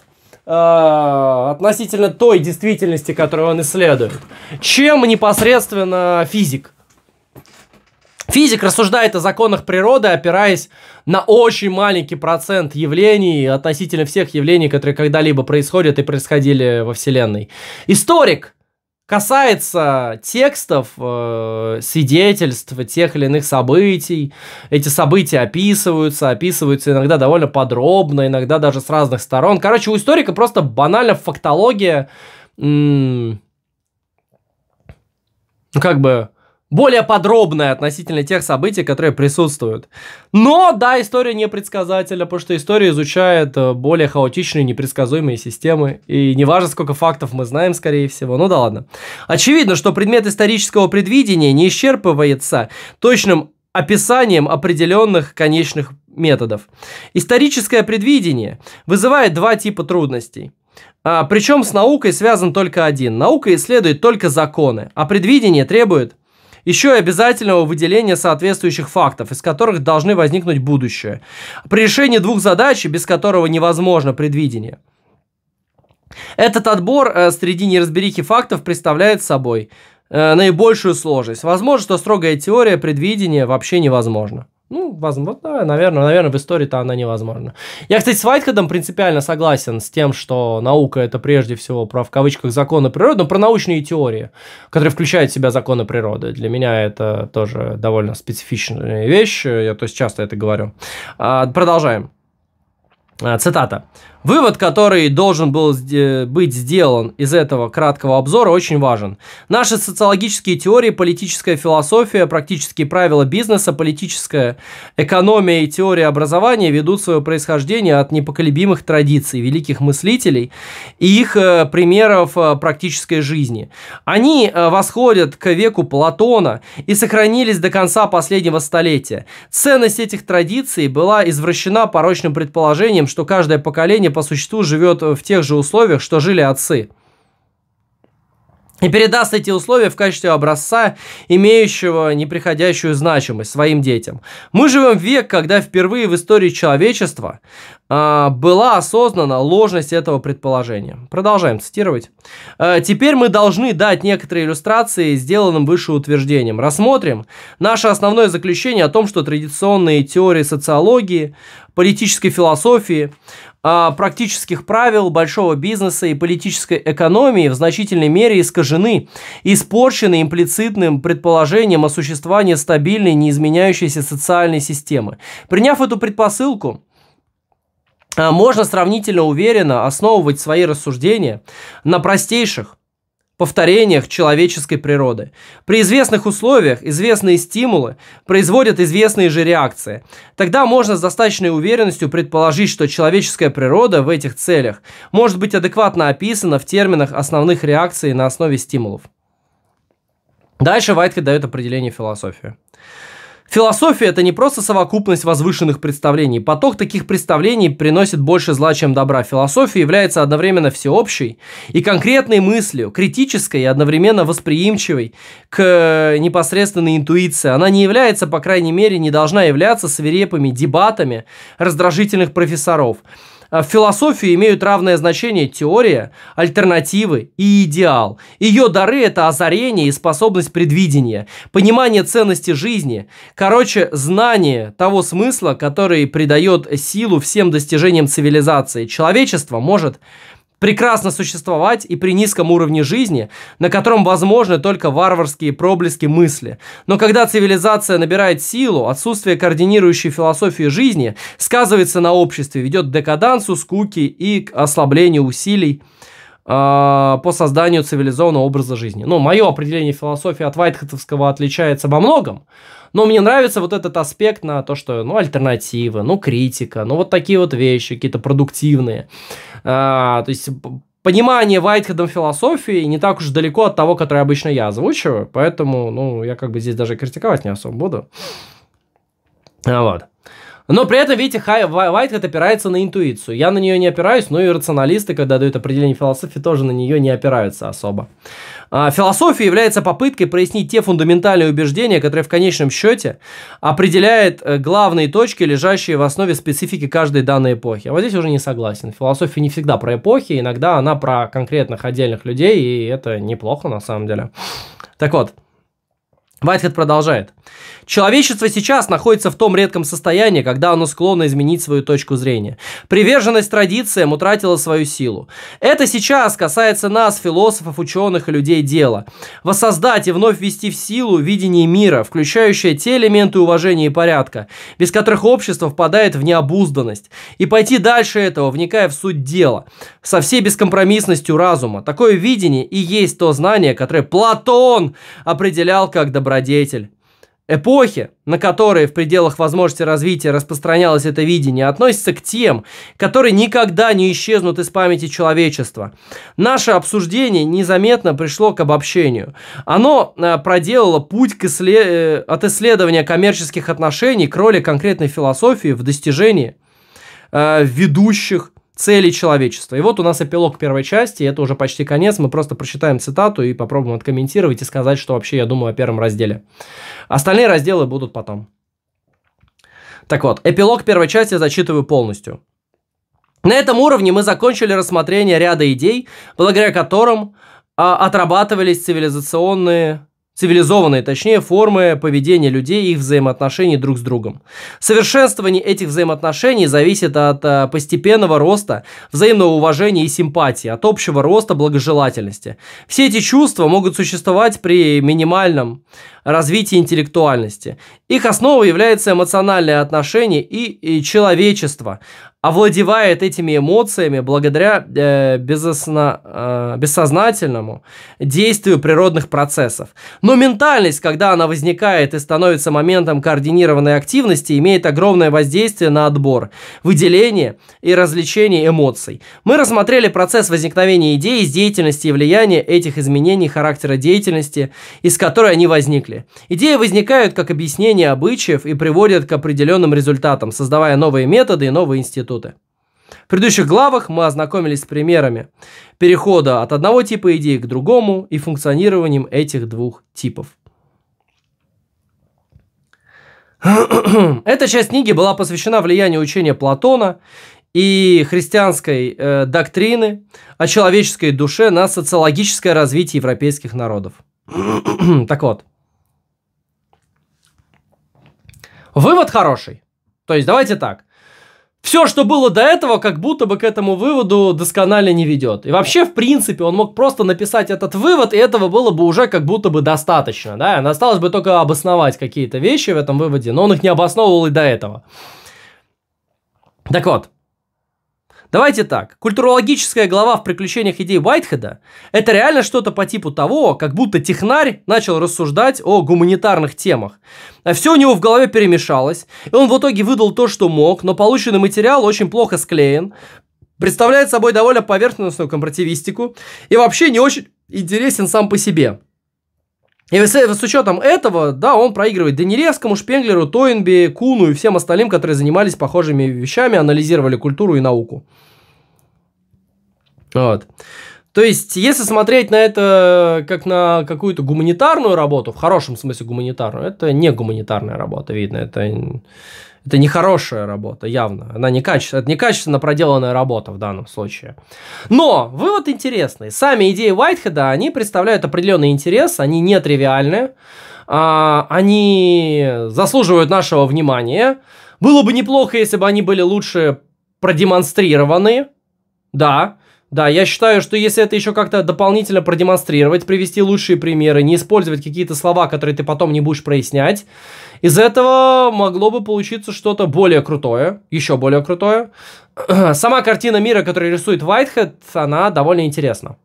Э, относительно той действительности, которую он исследует, чем непосредственно физик. Физик рассуждает о законах природы, опираясь на очень маленький процент явлений относительно всех явлений, которые когда-либо происходят и происходили во Вселенной. Историк касается текстов, э, свидетельств тех или иных событий. Эти события описываются, описываются иногда довольно подробно, иногда даже с разных сторон. Короче, у историка просто банально фактология, ну как бы более подробная относительно тех событий, которые присутствуют. Но, да, история непредсказательна, потому что история изучает э, более хаотичные, непредсказуемые системы. И неважно, сколько фактов мы знаем, скорее всего. Ну да ладно. Очевидно, что предмет исторического предвидения не исчерпывается точным описанием определенных конечных методов. Историческое предвидение вызывает два типа трудностей. А, причем с наукой связан только один. Наука исследует только законы, а предвидение требует еще и обязательного выделения соответствующих фактов, из которых должны возникнуть будущее. При решении двух задач, без которого невозможно предвидение. Этот отбор э, среди неразберихи фактов представляет собой э, наибольшую сложность. Возможно, что строгая теория предвидения вообще невозможна. Ну, возможно, наверное, наверное, в истории-то она невозможна. Я, кстати, с Вайтхедом принципиально согласен с тем, что наука это прежде всего про, в кавычках, законы природы, но про научные теории, которые включают в себя законы природы. Для меня это тоже довольно специфичная вещь, я то есть часто это говорю. А, продолжаем. А, цитата. Вывод, который должен был быть сделан из этого краткого обзора, очень важен. Наши социологические теории, политическая философия, практические правила бизнеса, политическая экономия и теория образования ведут свое происхождение от непоколебимых традиций великих мыслителей и их э, примеров э, практической жизни. Они э, восходят к веку Платона и сохранились до конца последнего столетия. Ценность этих традиций была извращена порочным предположением, что каждое поколение по существу живет в тех же условиях, что жили отцы. И передаст эти условия в качестве образца, имеющего неприходящую значимость своим детям. Мы живем в век, когда впервые в истории человечества э, была осознана ложность этого предположения. Продолжаем цитировать. Э, теперь мы должны дать некоторые иллюстрации сделанным выше утверждением. Рассмотрим наше основное заключение о том, что традиционные теории социологии, политической философии а, практических правил большого бизнеса и политической экономии в значительной мере искажены, испорчены имплицитным предположением о существовании стабильной, неизменяющейся социальной системы. Приняв эту предпосылку, а, можно сравнительно уверенно основывать свои рассуждения на простейших, повторениях человеческой природы. При известных условиях известные стимулы производят известные же реакции. Тогда можно с достаточной уверенностью предположить, что человеческая природа в этих целях может быть адекватно описана в терминах основных реакций на основе стимулов. Дальше Вайтхед дает определение философии. Философия – это не просто совокупность возвышенных представлений. Поток таких представлений приносит больше зла, чем добра. Философия является одновременно всеобщей и конкретной мыслью, критической и одновременно восприимчивой к непосредственной интуиции. Она не является, по крайней мере, не должна являться свирепыми дебатами раздражительных профессоров – а в философии имеют равное значение теория, альтернативы и идеал. Ее дары – это озарение и способность предвидения, понимание ценности жизни. Короче, знание того смысла, который придает силу всем достижениям цивилизации. Человечество может прекрасно существовать и при низком уровне жизни, на котором возможны только варварские проблески мысли. Но когда цивилизация набирает силу, отсутствие координирующей философии жизни сказывается на обществе, ведет к декадансу, скуке и к ослаблению усилий а, по созданию цивилизованного образа жизни. Ну, мое определение философии от Вайтхатовского отличается во многом, но мне нравится вот этот аспект на то, что, ну, альтернатива, ну, критика, ну, вот такие вот вещи, какие-то продуктивные. А, то есть, понимание Вайтхедом философии не так уж далеко от того, которое обычно я озвучиваю, поэтому, ну, я как бы здесь даже критиковать не особо буду. А вот. Но при этом, видите, Хай Вайтхед опирается на интуицию. Я на нее не опираюсь, но и рационалисты, когда дают определение философии, тоже на нее не опираются особо. А, философия является попыткой прояснить те фундаментальные убеждения, которые в конечном счете определяют э, главные точки, лежащие в основе специфики каждой данной эпохи. А вот здесь уже не согласен. Философия не всегда про эпохи, иногда она про конкретных отдельных людей, и это неплохо на самом деле. Так вот, Вайтхед продолжает. Человечество сейчас находится в том редком состоянии, когда оно склонно изменить свою точку зрения. Приверженность традициям утратила свою силу. Это сейчас касается нас, философов, ученых и людей дела. Воссоздать и вновь ввести в силу видение мира, включающее те элементы уважения и порядка, без которых общество впадает в необузданность. И пойти дальше этого, вникая в суть дела, со всей бескомпромиссностью разума. Такое видение и есть то знание, которое Платон определял как добро добродетель. Эпохи, на которые в пределах возможности развития распространялось это видение, относятся к тем, которые никогда не исчезнут из памяти человечества. Наше обсуждение незаметно пришло к обобщению. Оно э, проделало путь к исле... Э, от исследования коммерческих отношений к роли конкретной философии в достижении э, ведущих цели человечества. И вот у нас эпилог первой части, это уже почти конец, мы просто прочитаем цитату и попробуем откомментировать и сказать, что вообще я думаю о первом разделе. Остальные разделы будут потом. Так вот, эпилог первой части я зачитываю полностью. На этом уровне мы закончили рассмотрение ряда идей, благодаря которым а, отрабатывались цивилизационные цивилизованные, точнее, формы поведения людей и их взаимоотношений друг с другом. Совершенствование этих взаимоотношений зависит от э, постепенного роста взаимного уважения и симпатии, от общего роста благожелательности. Все эти чувства могут существовать при минимальном развитии интеллектуальности. Их основой является эмоциональное отношение и, и человечество, овладевает этими эмоциями благодаря э, безосно, э, бессознательному действию природных процессов. Но ментальность, когда она возникает и становится моментом координированной активности, имеет огромное воздействие на отбор, выделение и развлечение эмоций. Мы рассмотрели процесс возникновения идей из деятельности и влияния этих изменений характера деятельности, из которой они возникли. Идеи возникают как объяснение обычаев и приводят к определенным результатам, создавая новые методы и новые институты институты. В предыдущих главах мы ознакомились с примерами перехода от одного типа идей к другому и функционированием этих двух типов. Эта часть книги была посвящена влиянию учения Платона и христианской э, доктрины о человеческой душе на социологическое развитие европейских народов. так вот. Вывод хороший. То есть давайте так все, что было до этого, как будто бы к этому выводу досконально не ведет. И вообще, в принципе, он мог просто написать этот вывод, и этого было бы уже как будто бы достаточно. Да? Осталось бы только обосновать какие-то вещи в этом выводе, но он их не обосновывал и до этого. Так вот, Давайте так. Культурологическая глава в «Приключениях идей Уайтхеда» — это реально что-то по типу того, как будто технарь начал рассуждать о гуманитарных темах. А все у него в голове перемешалось, и он в итоге выдал то, что мог, но полученный материал очень плохо склеен, представляет собой довольно поверхностную компаративистику и вообще не очень интересен сам по себе – и с, э, с учетом этого, да, он проигрывает Данилевскому, Шпенглеру, Тойнби, Куну и всем остальным, которые занимались похожими вещами, анализировали культуру и науку. Вот. То есть, если смотреть на это как на какую-то гуманитарную работу, в хорошем смысле гуманитарную, это не гуманитарная работа, видно, это это нехорошая работа, явно. Она не качество, это некачественно проделанная работа в данном случае. Но вывод интересный. Сами идеи Уайтхеда, они представляют определенный интерес, они нетривиальны, а, они заслуживают нашего внимания. Было бы неплохо, если бы они были лучше продемонстрированы, да, да, я считаю, что если это еще как-то дополнительно продемонстрировать, привести лучшие примеры, не использовать какие-то слова, которые ты потом не будешь прояснять, из этого могло бы получиться что-то более крутое, еще более крутое. Сама картина мира, которую рисует Whitehead, она довольно интересна.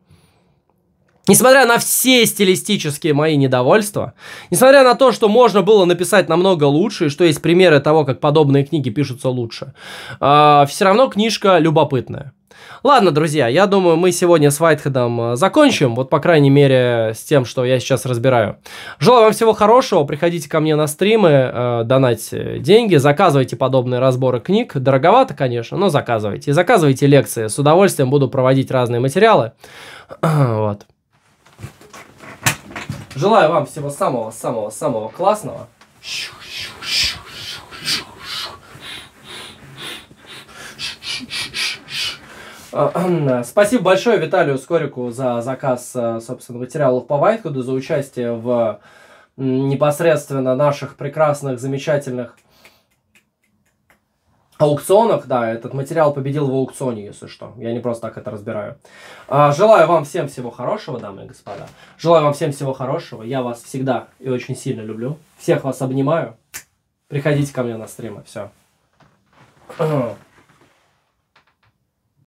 Несмотря на все стилистические мои недовольства, несмотря на то, что можно было написать намного лучше, и что есть примеры того, как подобные книги пишутся лучше, э, а, все равно книжка любопытная. Ладно, друзья, я думаю, мы сегодня с Вайтхедом э, закончим. Вот, по крайней мере, с тем, что я сейчас разбираю. Желаю вам всего хорошего. Приходите ко мне на стримы, э, донатьте деньги, заказывайте подобные разборы книг. Дороговато, конечно, но заказывайте. И заказывайте лекции. С удовольствием буду проводить разные материалы. вот. Желаю вам всего самого-самого-самого классного. Спасибо большое Виталию Скорику за заказ, э, собственно, материалов по Вайтхуду, за участие в непосредственно наших прекрасных, замечательных аукционах, да, этот материал победил в аукционе, если что. Я не просто так это разбираю. А, желаю вам всем всего хорошего, дамы и господа. Желаю вам всем всего хорошего. Я вас всегда и очень сильно люблю. Всех вас обнимаю. Приходите ко мне на стримы. Все.